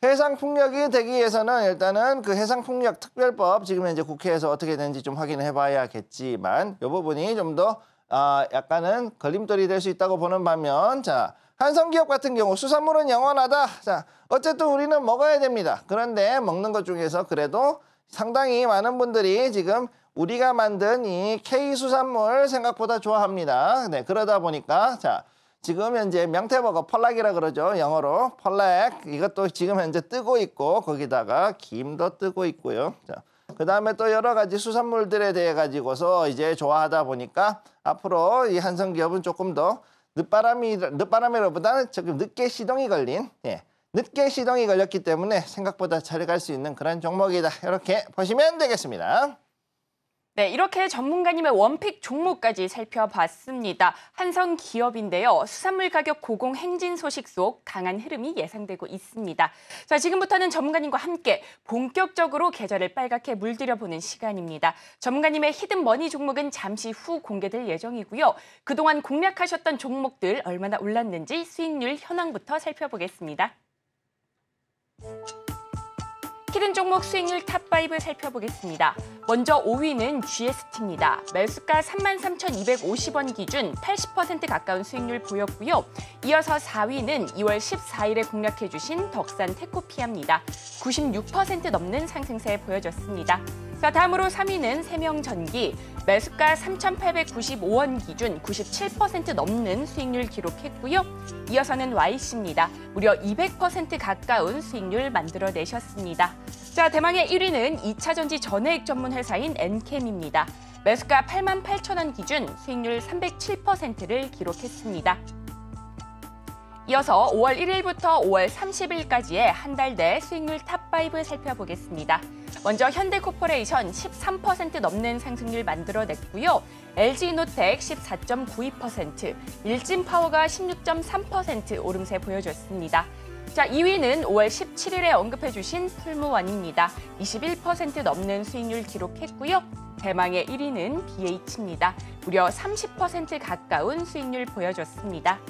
해상 폭력이 되기 위해서는 일단은 그 해상 폭력 특별법 지금 현재 국회에서 어떻게 되는지 좀 확인해 봐야겠지만 이 부분이 좀더 아, 약간은 걸림돌이 될 수 있다고 보는 반면 자 한성기업 같은 경우 수산물은 영원하다. 자 어쨌든 우리는 먹어야 됩니다. 그런데 먹는 것 중에서 그래도 상당히 많은 분들이 지금 우리가 만든 이 K 수산물 생각보다 좋아합니다. 네 그러다 보니까 자 지금 현재 명태버거 펄락이라 그러죠 영어로 펄락 이것도 지금 현재 뜨고 있고 거기다가 김도 뜨고 있고요. 자. 그다음에 또 여러 가지 수산물들에 대해 가지고서 이제 좋아하다 보니까 앞으로 이 한성 기업은 조금 더 늦바람이 늦바람이라보다는 조금 늦게 시동이 걸린 예. 늦게 시동이 걸렸기 때문에 생각보다 잘 갈 수 있는 그런 종목이다. 이렇게 보시면 되겠습니다. 네, 이렇게 전문가님의 원픽 종목까지 살펴봤습니다. 한성 기업인데요. 수산물 가격 고공 행진 소식 속 강한 흐름이 예상되고 있습니다. 자, 지금부터는 전문가님과 함께 본격적으로 계절을 빨갛게 물들여보는 시간입니다. 전문가님의 히든 머니 종목은 잠시 후 공개될 예정이고요. 그동안 공략하셨던 종목들 얼마나 올랐는지 수익률 현황부터 살펴보겠습니다. 히든 종목 수익률 탑5 살펴보겠습니다. 먼저 5위는 GST입니다. 매수가 33,250원 기준 80% 가까운 수익률 보였고요. 이어서 4위는 2월 14일에 공략해주신 덕산 테코피아입니다. 96% 넘는 상승세 보여졌습니다. 자, 다음으로 3위는 세명전기. 매수가 3,895원 기준 97% 넘는 수익률 기록했고요. 이어서는 YC입니다. 무려 200% 가까운 수익률 만들어내셨습니다. 자, 대망의 1위는 2차 전지 전해액 전문 회사인 엔캠입니다. 매수가 8만 8천 원 기준 수익률 307%를 기록했습니다. 이어서 5월 1일부터 5월 30일까지의 한 달 내 수익률 탑5 살펴보겠습니다. 먼저 현대코퍼레이션 13% 넘는 상승률 만들어냈고요. LG이노텍 14.92%, 일진파워가 16.3% 오름세 보여줬습니다. 자, 2위는 5월 17일에 언급해 주신 풀무원입니다. 21% 넘는 수익률 기록했고요. 대망의 1위는 BH입니다. 무려 30% 가까운 수익률 보여줬습니다.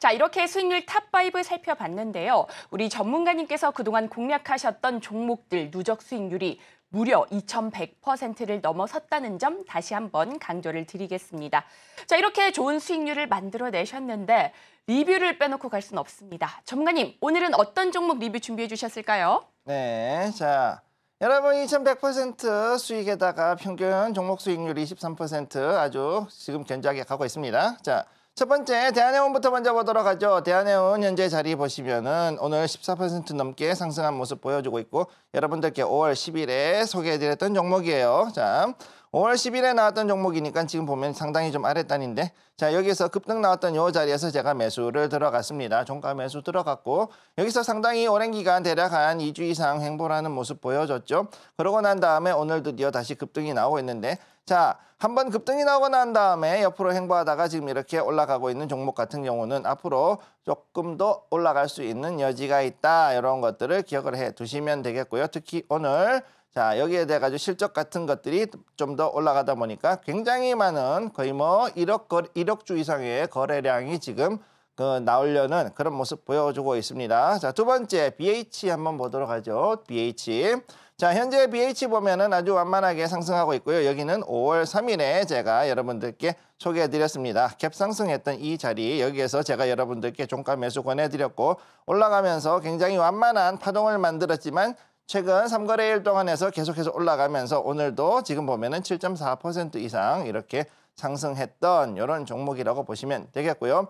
자, 이렇게 수익률 탑5 살펴봤는데요. 우리 전문가님께서 그동안 공략하셨던 종목들 누적 수익률이 무려 2,100%를 넘어섰다는 점 다시 한번 강조를 드리겠습니다. 자, 이렇게 좋은 수익률을 만들어내셨는데 리뷰를 빼놓고 갈 수는 없습니다. 점가님, 오늘은 어떤 종목 리뷰 준비해 주셨을까요? 네, 자 여러분 2,100% 수익에다가 평균 종목 수익률 23% 아주 지금 견조하게 가고 있습니다. 자첫 번째 대한해운부터 먼저 보도록 하죠. 대한해운 현재 자리 보시면은 오늘 14% 넘게 상승한 모습 보여주고 있고 여러분들께 5월 10일에 소개해드렸던 종목이에요. 자, 5월 10일에 나왔던 종목이니까 지금 보면 상당히 좀 아랫단인데 자 여기서 급등 나왔던 요 자리에서 제가 매수를 들어갔습니다. 종가 매수 들어갔고 여기서 상당히 오랜 기간 대략 한 2주 이상 횡보라는 모습 보여줬죠. 그러고 난 다음에 오늘 드디어 다시 급등이 나오고 있는데 자, 한번 급등이 나오고 난 다음에 옆으로 행보하다가 지금 이렇게 올라가고 있는 종목 같은 경우는 앞으로 조금 더 올라갈 수 있는 여지가 있다. 이런 것들을 기억을 해 두시면 되겠고요. 특히 오늘 자 여기에 대해 가지고 실적 같은 것들이 좀 더 올라가다 보니까 굉장히 많은 거의 뭐 1억 거, 1억 주 이상의 거래량이 지금 그 나오려는 그런 모습 보여주고 있습니다. 자두 번째 BH 한번 보도록 하죠. BH 자, 현재 BH 보면은 아주 완만하게 상승하고 있고요. 여기는 5월 3일에 제가 여러분들께 소개해드렸습니다. 갭 상승했던 이 자리 여기에서 제가 여러분들께 종가 매수 권해드렸고 올라가면서 굉장히 완만한 파동을 만들었지만 최근 3거래일 동안에서 계속해서 올라가면서 오늘도 지금 보면은 7.4% 이상 이렇게 상승했던 이런 종목이라고 보시면 되겠고요.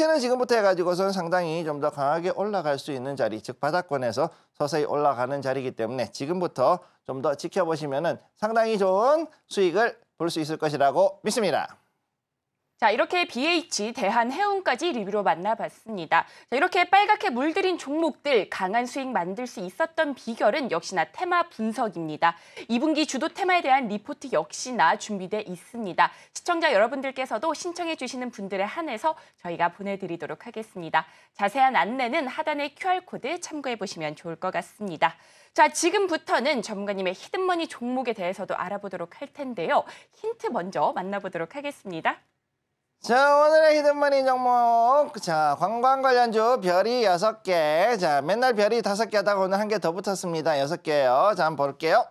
BH는 지금부터 해가지고선 상당히 좀 더 강하게 올라갈 수 있는 자리, 즉 바닥권에서 서서히 올라가는 자리이기 때문에 지금부터 좀 더 지켜보시면 은 상당히 좋은 수익을 볼 수 있을 것이라고 믿습니다. 자, 이렇게 BH 대한해운까지 리뷰로 만나봤습니다. 자, 이렇게 빨갛게 물들인 종목들 강한 수익 만들 수 있었던 비결은 역시나 테마 분석입니다. 2분기 주도 테마에 대한 리포트 역시나 준비돼 있습니다. 시청자 여러분들께서도 신청해 주시는 분들에 한해서 저희가 보내드리도록 하겠습니다. 자세한 안내는 하단의 QR코드 참고해 보시면 좋을 것 같습니다. 자, 지금부터는 전문가님의 히든머니 종목에 대해서도 알아보도록 할 텐데요. 힌트 먼저 만나보도록 하겠습니다. 자 오늘의 히든머니 종목 자 관광 관련주 별이 여섯 개 자 맨날 별이 다섯 개 하다가 오늘 한 개 더 붙었습니다 여섯 개요자 한번 볼게요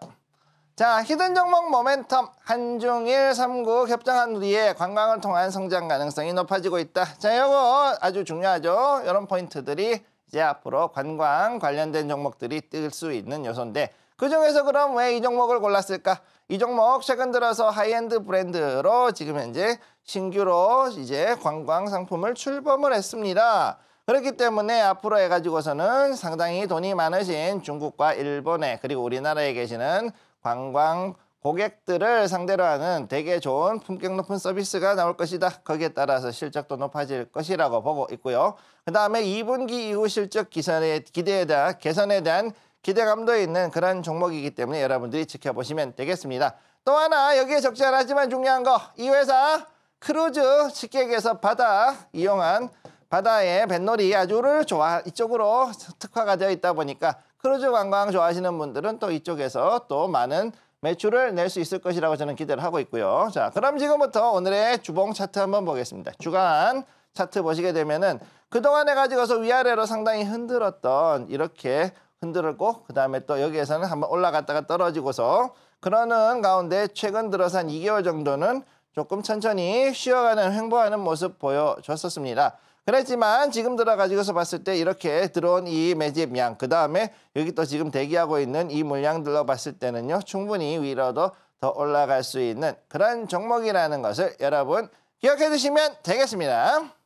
자 히든 종목 모멘텀 한중일 삼국 협정한 뒤에 관광을 통한 성장 가능성이 높아지고 있다 자 요거 아주 중요하죠 이런 포인트들이 이제 앞으로 관광 관련된 종목들이 뜰 수 있는 요소인데 그중에서 그럼 왜 이 종목을 골랐을까 이 종목 최근 들어서 하이엔드 브랜드로 지금 현재 신규로 이제 관광 상품을 출범을 했습니다. 그렇기 때문에 앞으로 해가지고서는 상당히 돈이 많으신 중국과 일본에 그리고 우리나라에 계시는 관광 고객들을 상대로 하는 되게 좋은 품격 높은 서비스가 나올 것이다. 거기에 따라서 실적도 높아질 것이라고 보고 있고요. 그 다음에 2분기 이후 실적 기선에 기대에 대한 개선에 대한 기대감도 있는 그런 종목이기 때문에 여러분들이 지켜보시면 되겠습니다. 또 하나 여기에 적지 않았지만 중요한 거 이 회사 크루즈 식객에서 바다 이용한 바다의 뱃놀이 아주를 좋아 이쪽으로 특화가 되어 있다 보니까 크루즈 관광 좋아하시는 분들은 또 이쪽에서 또 많은 매출을 낼 수 있을 것이라고 저는 기대를 하고 있고요. 자, 그럼 지금부터 오늘의 주봉 차트 한번 보겠습니다. 주간 차트 보시게 되면은 그동안에 가지고서 위아래로 상당히 흔들었던 이렇게 흔들었고 그다음에 또 여기에서는 한번 올라갔다가 떨어지고서 그러는 가운데 최근 들어선 2개월 정도는 조금 천천히 쉬어가는 횡보하는 모습 보여줬었습니다. 그랬지만 지금 들어가지고서 봤을 때 이렇게 들어온 이 매집 양, 그 다음에 여기 또 지금 대기하고 있는 이 물량들로 봤을 때는요, 충분히 위로도 더 올라갈 수 있는 그런 종목이라는 것을 여러분 기억해 두시면 되겠습니다.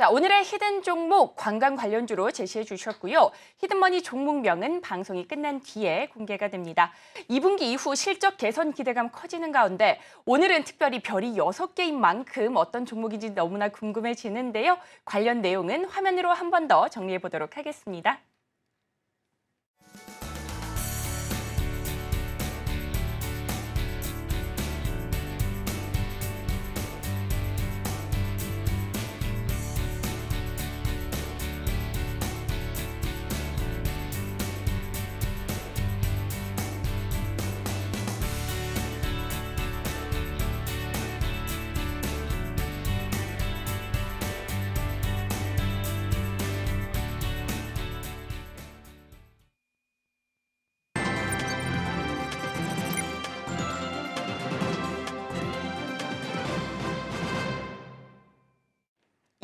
자, 오늘의 히든 종목 관광 관련주로 제시해 주셨고요. 히든머니 종목명은 방송이 끝난 뒤에 공개가 됩니다. 2분기 이후 실적 개선 기대감 커지는 가운데 오늘은 특별히 별이 6개인 만큼 어떤 종목인지 너무나 궁금해지는데요. 관련 내용은 화면으로 한 번 더 정리해 보도록 하겠습니다.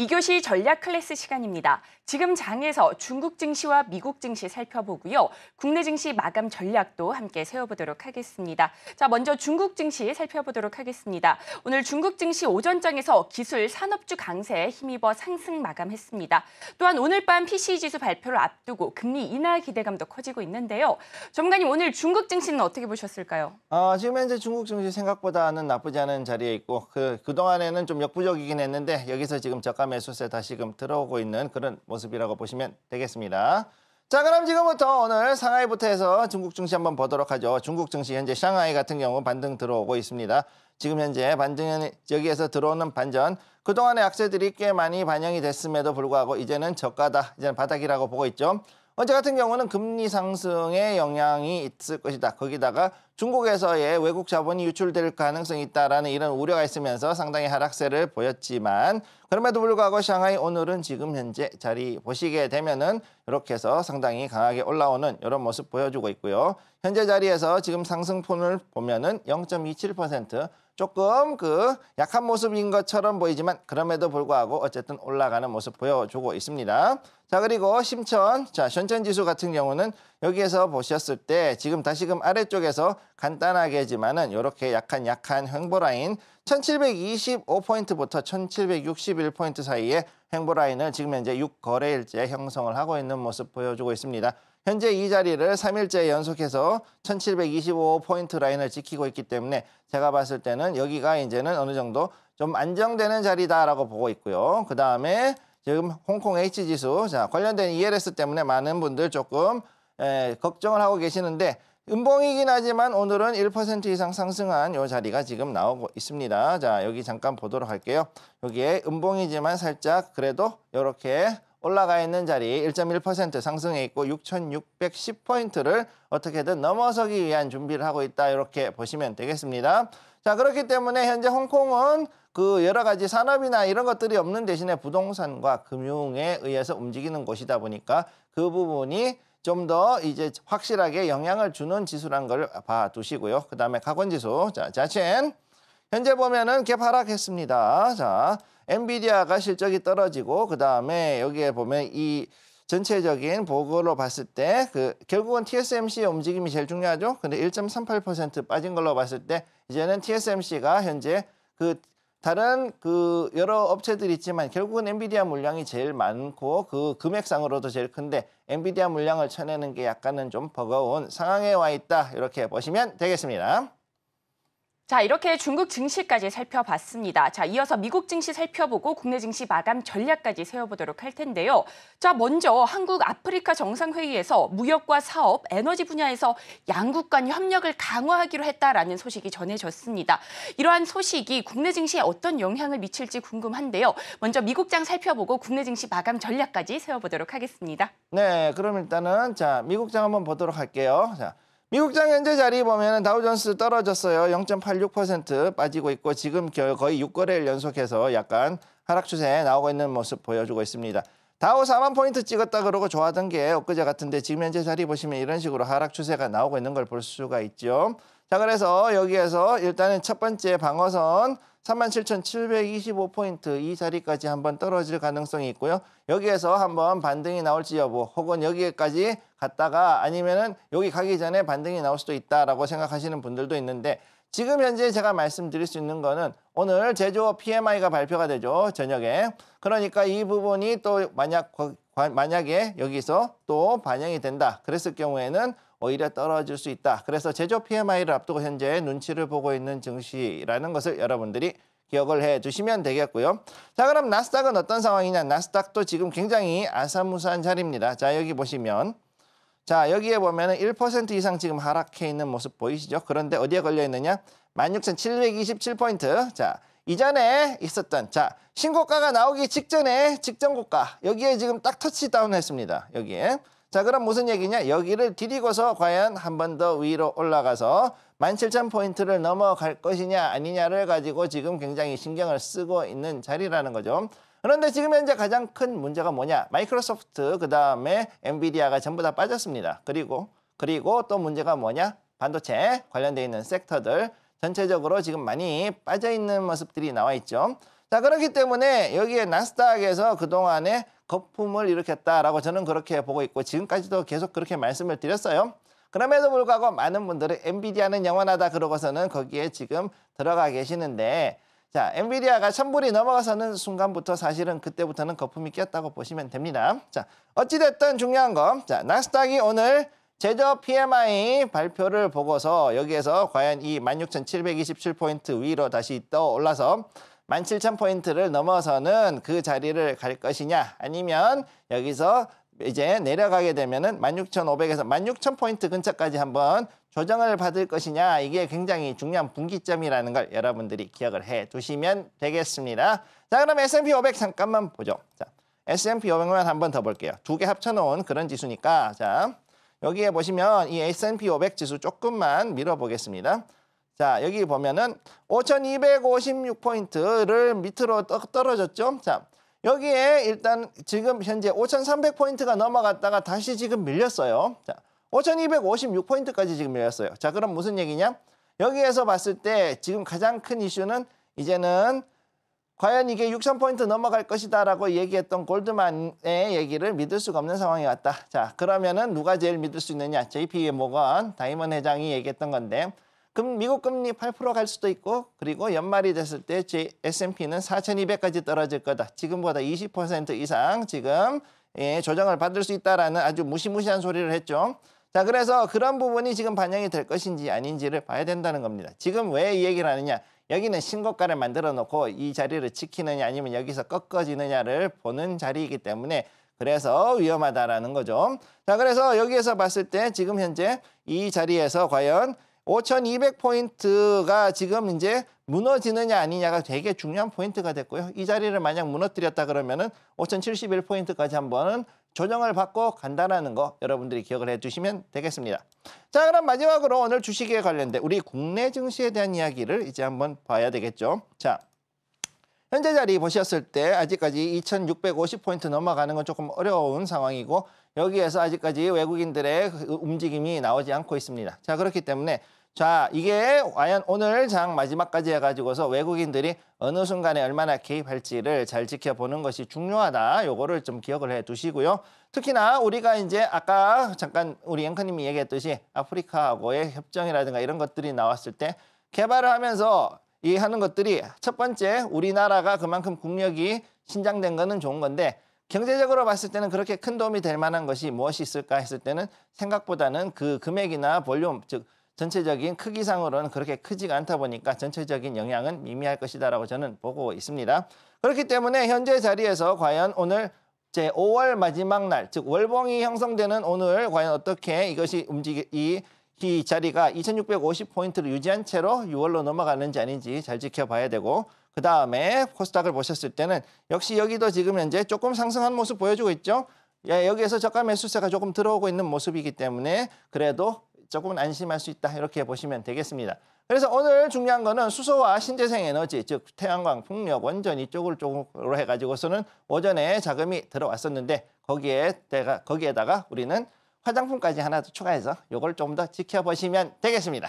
2교시 전략 클래스 시간입니다. 지금 장에서 중국 증시와 미국 증시 살펴보고요. 국내 증시 마감 전략도 함께 세워보도록 하겠습니다. 자, 먼저 중국 증시 살펴보도록 하겠습니다. 오늘 중국 증시 오전장에서 기술 산업주 강세에 힘입어 상승 마감했습니다. 또한 오늘 밤 p c 지수 발표를 앞두고 금리 인하 기대감도 커지고 있는데요. 전문가님, 오늘 중국 증시는 어떻게 보셨을까요? 어, 지금 현재 중국 증시 생각보다는 나쁘지 않은 자리에 있고 그, 그동안에는 좀 역부족이긴 했는데 여기서 지금 저가면 매수세 다시금 들어오고 있는 그런 모습이라고 보시면 되겠습니다. 자 그럼 지금부터 오늘 상하이부터 해서 중국 증시 한번 보도록 하죠. 중국 증시 현재 상하이 같은 경우 반등 들어오고 있습니다. 지금 현재 반등 여기에서 들어오는 반전 그동안의 약세들이 꽤 많이 반영이 됐음에도 불구하고 이제는 저가다 이제는 바닥이라고 보고 있죠. 어제 같은 경우는 금리 상승에 영향이 있을 것이다. 거기다가 중국에서의 외국 자본이 유출될 가능성이 있다라는 이런 우려가 있으면서 상당히 하락세를 보였지만 그럼에도 불구하고 샹하이 오늘은 지금 현재 자리 보시게 되면은 이렇게 해서 상당히 강하게 올라오는 이런 모습 보여주고 있고요. 현재 자리에서 지금 상승폰을 보면은 0.27% 조금 그 약한 모습인 것처럼 보이지만 그럼에도 불구하고 어쨌든 올라가는 모습 보여주고 있습니다. 자 그리고 심천, 자 현천지수 같은 경우는 여기에서 보셨을 때 지금 다시금 아래쪽에서 간단하게지만은 이렇게 약한 약한 횡보라인 1725포인트부터 1761포인트 사이에 행보라인을 지금 현재 6거래일째 형성을 하고 있는 모습 보여주고 있습니다. 현재 이 자리를 3일째 연속해서 1725포인트 라인을 지키고 있기 때문에 제가 봤을 때는 여기가 이제는 어느 정도 좀 안정되는 자리다라고 보고 있고요. 그 다음에 지금 홍콩 H지수 자 관련된 ELS 때문에 많은 분들 조금 에, 걱정을 하고 계시는데 은봉이긴 하지만 오늘은 1% 이상 상승한 요 자리가 지금 나오고 있습니다. 자, 여기 잠깐 보도록 할게요. 여기에 은봉이지만 살짝 그래도 이렇게 올라가 있는 자리 1.1% 상승해 있고 6,610포인트를 어떻게든 넘어서기 위한 준비를 하고 있다. 이렇게 보시면 되겠습니다. 자, 그렇기 때문에 현재 홍콩은 그 여러 가지 산업이나 이런 것들이 없는 대신에 부동산과 금융에 의해서 움직이는 곳이다 보니까 그 부분이 좀더 이제 확실하게 영향을 주는 지수란 걸 봐두시고요. 그다음에 가건지수. 자, 자첸. 현재 보면은 갭 하락했습니다. 자, 엔비디아가 실적이 떨어지고 그다음에 여기에 보면 이 전체적인 보고로 봤을 때 그 결국은 TSMC의 움직임이 제일 중요하죠. 근데 1.38% 빠진 걸로 봤을 때 이제는 TSMC가 현재 그 다른 그 여러 업체들이 있지만 결국은 엔비디아 물량이 제일 많고 그 금액상으로도 제일 큰데 엔비디아 물량을 쳐내는 게 약간은 좀 버거운 상황에 와 있다 이렇게 보시면 되겠습니다. 자, 이렇게 중국 증시까지 살펴봤습니다. 자, 이어서 미국 증시 살펴보고 국내 증시 마감 전략까지 세워보도록 할 텐데요. 자, 먼저 한국 아프리카 정상회의에서 무역과 사업, 에너지 분야에서 양국 간 협력을 강화하기로 했다라는 소식이 전해졌습니다. 이러한 소식이 국내 증시에 어떤 영향을 미칠지 궁금한데요. 먼저 미국장 살펴보고 국내 증시 마감 전략까지 세워보도록 하겠습니다. 네, 그럼 일단은 자, 미국장 한번 보도록 할게요. 자. 미국장 현재 자리 보면 다우존스 떨어졌어요. 0.86% 빠지고 있고 지금 거의 6거래일 연속해서 약간 하락 추세 나오고 있는 모습 보여주고 있습니다. 다우 4만 포인트 찍었다 그러고 좋아하던 게 엊그제 같은데 지금 현재 자리 보시면 이런 식으로 하락 추세가 나오고 있는 걸 볼 수가 있죠. 자 그래서 여기에서 일단은 첫 번째 방어선 37,725포인트 이 자리까지 한번 떨어질 가능성이 있고요. 여기에서 한번 반등이 나올지 여부 혹은 여기까지 갔다가 아니면은 여기 가기 전에 반등이 나올 수도 있다라고 생각하시는 분들도 있는데 지금 현재 제가 말씀드릴 수 있는 거는 오늘 제조업 PMI가 발표가 되죠. 저녁에. 그러니까 이 부분이 또 만약 만약에 여기서 또 반영이 된다. 그랬을 경우에는 오히려 떨어질 수 있다. 그래서 제조 PMI를 앞두고 현재 눈치를 보고 있는 증시라는 것을 여러분들이 기억을 해주시면 되겠고요. 자 그럼 나스닥은 어떤 상황이냐. 나스닥도 지금 굉장히 아사무사한 자리입니다. 자 여기 보시면 자 여기에 보면 은1% 이상 지금 하락해 있는 모습 보이시죠? 그런데 어디에 걸려 있느냐? 16,727포인트. 자 이전에 있었던 자 신고가가 나오기 직전에 직전고가 여기에 지금 딱 터치다운했습니다. 여기에 자 그럼 무슨 얘기냐 여기를 디디고서 과연 한 번 더 위로 올라가서 17,000포인트를 넘어갈 것이냐 아니냐를 가지고 지금 굉장히 신경을 쓰고 있는 자리라는 거죠. 그런데 지금 현재 가장 큰 문제가 뭐냐 마이크로소프트 그다음에 엔비디아가 전부 다 빠졌습니다. 그리고 그리고 또 문제가 뭐냐 반도체 관련되어 있는 섹터들 전체적으로 지금 많이 빠져있는 모습들이 나와 있죠. 자 그렇기 때문에 여기에 나스닥에서 그동안에 거품을 일으켰다라고 저는 그렇게 보고 있고 지금까지도 계속 그렇게 말씀을 드렸어요. 그럼에도 불구하고 많은 분들이 엔비디아는 영원하다 그러고서는 거기에 지금 들어가 계시는데 자 엔비디아가 천불이 넘어가서는 순간부터 사실은 그때부터는 거품이 꼈다고 보시면 됩니다. 자 어찌됐든 중요한 건자 나스닥이 오늘 제조 PMI 발표를 보고서 여기에서 과연 이 16,727포인트 위로 다시 떠올라서 만칠천 포인트를 넘어서는 그 자리를 갈 것이냐 아니면 여기서 이제 내려가게 되면은 만육천오백에서만육천 포인트 근처까지 한번 조정을 받을 것이냐 이게 굉장히 중요한 분기점이라는 걸 여러분들이 기억을 해 두시면 되겠습니다. 자 그럼 S&P 500 잠깐만 보죠. 자 S&P 500만 한번 더 볼게요. 두 개 합쳐놓은 그런 지수니까 자 여기에 보시면 이 S&P 500 지수 조금만 밀어보겠습니다. 자, 여기 보면은 5,256포인트를 밑으로 떨어졌죠. 자, 여기에 일단 지금 현재 5,300포인트가 넘어갔다가 다시 지금 밀렸어요. 자, 5,256포인트까지 지금 밀렸어요. 자, 그럼 무슨 얘기냐? 여기에서 봤을 때 지금 가장 큰 이슈는 이제는 과연 이게 6,000포인트 넘어갈 것이다 라고 얘기했던 골드만의 얘기를 믿을 수가 없는 상황이 왔다. 자, 그러면은 누가 제일 믿을 수 있느냐? JP 모건, 다이먼 회장이 얘기했던 건데 그럼 미국 금리 8%갈 수도 있고 그리고 연말이 됐을 때 S&P는 4,200까지 떨어질 거다. 지금보다 20% 이상 지금 예, 조정을 받을 수 있다라는 아주 무시무시한 소리를 했죠. 자, 그래서 그런 부분이 지금 반영이 될 것인지 아닌지를 봐야 된다는 겁니다. 지금 왜 이 얘기를 하느냐? 여기는 신고가를 만들어 놓고 이 자리를 지키느냐 아니면 여기서 꺾어지느냐를 보는 자리이기 때문에 그래서 위험하다라는 거죠. 자, 그래서 여기에서 봤을 때 지금 현재 이 자리에서 과연 5 2 0 0 포인트가 지금 이제 무너지느냐 아니냐가 되게 중요한 포인트가 됐고요. 이 자리를 만약 무너뜨렸다 그러면은 5 0 7 1 포인트까지 한번은 조정을 받고 간다라는 거 여러분들이 기억을 해주시면 되겠습니다. 자 그럼 마지막으로 오늘 주식에 관련된 우리 국내 증시에 대한 이야기를 이제 한번 봐야 되겠죠. 자 현재 자리 보셨을 때 아직까지 2650포인트 넘어가는 건 조금 어려운 상황이고 여기에서 아직까지 외국인들의 움직임이 나오지 않고 있습니다. 자 그렇기 때문에 자 이게 과연 오늘 장 마지막까지 해가지고서 외국인들이 어느 순간에 얼마나 개입할지를 잘 지켜보는 것이 중요하다. 요거를 좀 기억을 해두시고요. 특히나 우리가 이제 아까 잠깐 우리 앵커님이 얘기했듯이 아프리카하고의 협정이라든가 이런 것들이 나왔을 때 개발을 하면서 이 하는 것들이 첫 번째 우리나라가 그만큼 국력이 신장된 거는 좋은 건데 경제적으로 봤을 때는 그렇게 큰 도움이 될 만한 것이 무엇이 있을까 했을 때는 생각보다는 그 금액이나 볼륨 즉 전체적인 크기상으로는 그렇게 크지가 않다 보니까 전체적인 영향은 미미할 것이다라고 저는 보고 있습니다. 그렇기 때문에 현재 자리에서 과연 오늘 제 5월 마지막 날, 즉 월봉이 형성되는 오늘 과연 어떻게 이것이 움직이 이, 이 자리가 2,650 포인트를 유지한 채로 6월로 넘어가는지 아닌지 잘 지켜봐야 되고 그 다음에 코스닥을 보셨을 때는 역시 여기도 지금 현재 조금 상승한 모습 보여주고 있죠. 예, 여기에서 저가 매수세가 조금 들어오고 있는 모습이기 때문에 그래도 조금 안심할 수 있다 이렇게 보시면 되겠습니다. 그래서 오늘 중요한 거는 수소와 신재생 에너지, 즉 태양광, 풍력, 원전 이쪽을 쪽으로 해가지고서는 오전에 자금이 들어왔었는데 거기에 대가, 거기에다가 우리는 화장품까지 하나 더 추가해서 이걸 좀 더 지켜보시면 되겠습니다.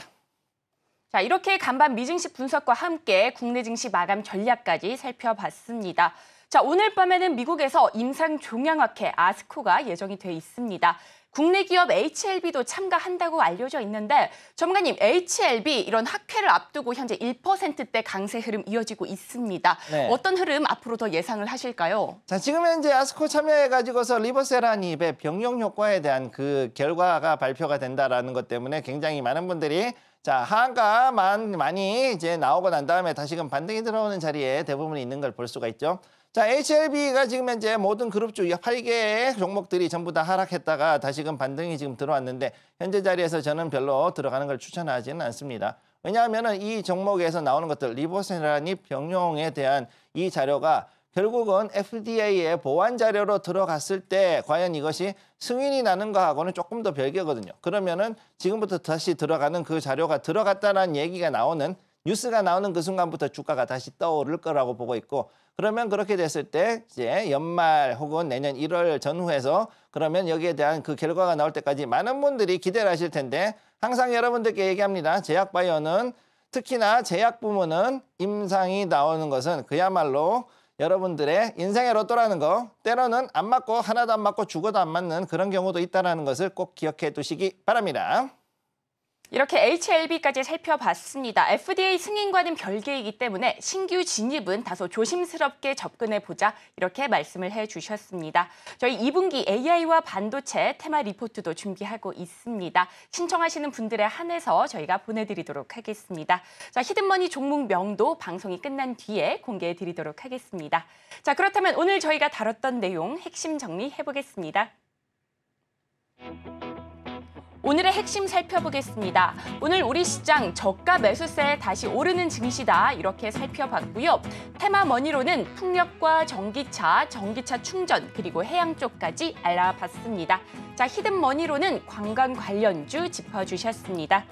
자, 이렇게 간밤 미증시 분석과 함께 국내 증시 마감 전략까지 살펴봤습니다. 자, 오늘 밤에는 미국에서 임상 종양학회 아스코가 예정이 돼 있습니다. 국내 기업 HLB도 참가한다고 알려져 있는데 전문가님 HLB 이런 학회를 앞두고 현재 1%대 강세 흐름 이어지고 있습니다. 네. 어떤 흐름 앞으로 더 예상을 하실까요? 자 지금 현재 아스코 참여해가지고서 리버세라닙의 병용 효과에 대한 그 결과가 발표가 된다라는 것 때문에 굉장히 많은 분들이 자 하가만 많이 이제 나오고 난 다음에 다시금 반등이 들어오는 자리에 대부분 있는 걸 볼 수가 있죠. 자 HLB가 지금 현재 모든 그룹주 8개의 종목들이 전부 다 하락했다가 다시금 반등이 지금 들어왔는데 현재 자리에서 저는 별로 들어가는 걸 추천하지는 않습니다. 왜냐하면 이 종목에서 나오는 것들 리보세라니 병용에 대한 이 자료가 결국은 FDA의 보완 자료로 들어갔을 때 과연 이것이 승인이 나는 거하고는 조금 더 별개거든요. 그러면은 지금부터 다시 들어가는 그 자료가 들어갔다는 얘기가 나오는 뉴스가 나오는 그 순간부터 주가가 다시 떠오를 거라고 보고 있고 그러면 그렇게 됐을 때 이제 연말 혹은 내년 1월 전후에서 그러면 여기에 대한 그 결과가 나올 때까지 많은 분들이 기대를 하실 텐데 항상 여러분들께 얘기합니다. 제약바이오는 특히나 제약 부문은 임상이 나오는 것은 그야말로 여러분들의 인생의 로또라는 거 때로는 안 맞고 하나도 안 맞고 죽어도 안 맞는 그런 경우도 있다는 것을 꼭 기억해 두시기 바랍니다. 이렇게 HLB까지 살펴봤습니다. FDA 승인과는 별개이기 때문에 신규 진입은 다소 조심스럽게 접근해보자 이렇게 말씀을 해주셨습니다. 저희 2분기 AI와 반도체 테마 리포트도 준비하고 있습니다. 신청하시는 분들에 한해서 저희가 보내드리도록 하겠습니다. 자, 히든머니 종목 명도 방송이 끝난 뒤에 공개해드리도록 하겠습니다. 자, 그렇다면 오늘 저희가 다뤘던 내용 핵심 정리해보겠습니다. 오늘의 핵심 살펴보겠습니다. 오늘 우리 시장 저가 매수세 다시 오르는 증시다 이렇게 살펴봤고요. 테마 머니로는 풍력과 전기차, 전기차 충전 그리고 해양 쪽까지 알아봤습니다. 자 히든 머니로는 관광 관련주 짚어주셨습니다.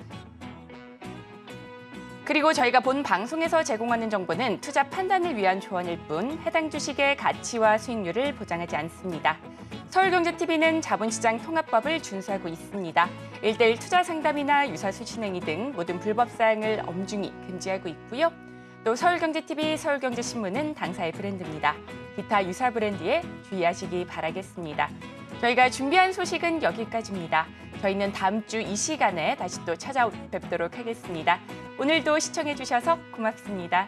그리고 저희가 본 방송에서 제공하는 정보는 투자 판단을 위한 조언일 뿐 해당 주식의 가치와 수익률을 보장하지 않습니다. 서울경제TV는 자본시장 통합법을 준수하고 있습니다. 일대일 투자 상담이나 유사 수신행위 등 모든 불법 사항을 엄중히 금지하고 있고요. 또 서울경제TV, 서울경제신문은 당사의 브랜드입니다. 기타 유사 브랜드에 주의하시기 바라겠습니다. 저희가 준비한 소식은 여기까지입니다. 저희는 다음 주 이 시간에 다시 또 찾아뵙도록 하겠습니다. 오늘도 시청해주셔서 고맙습니다.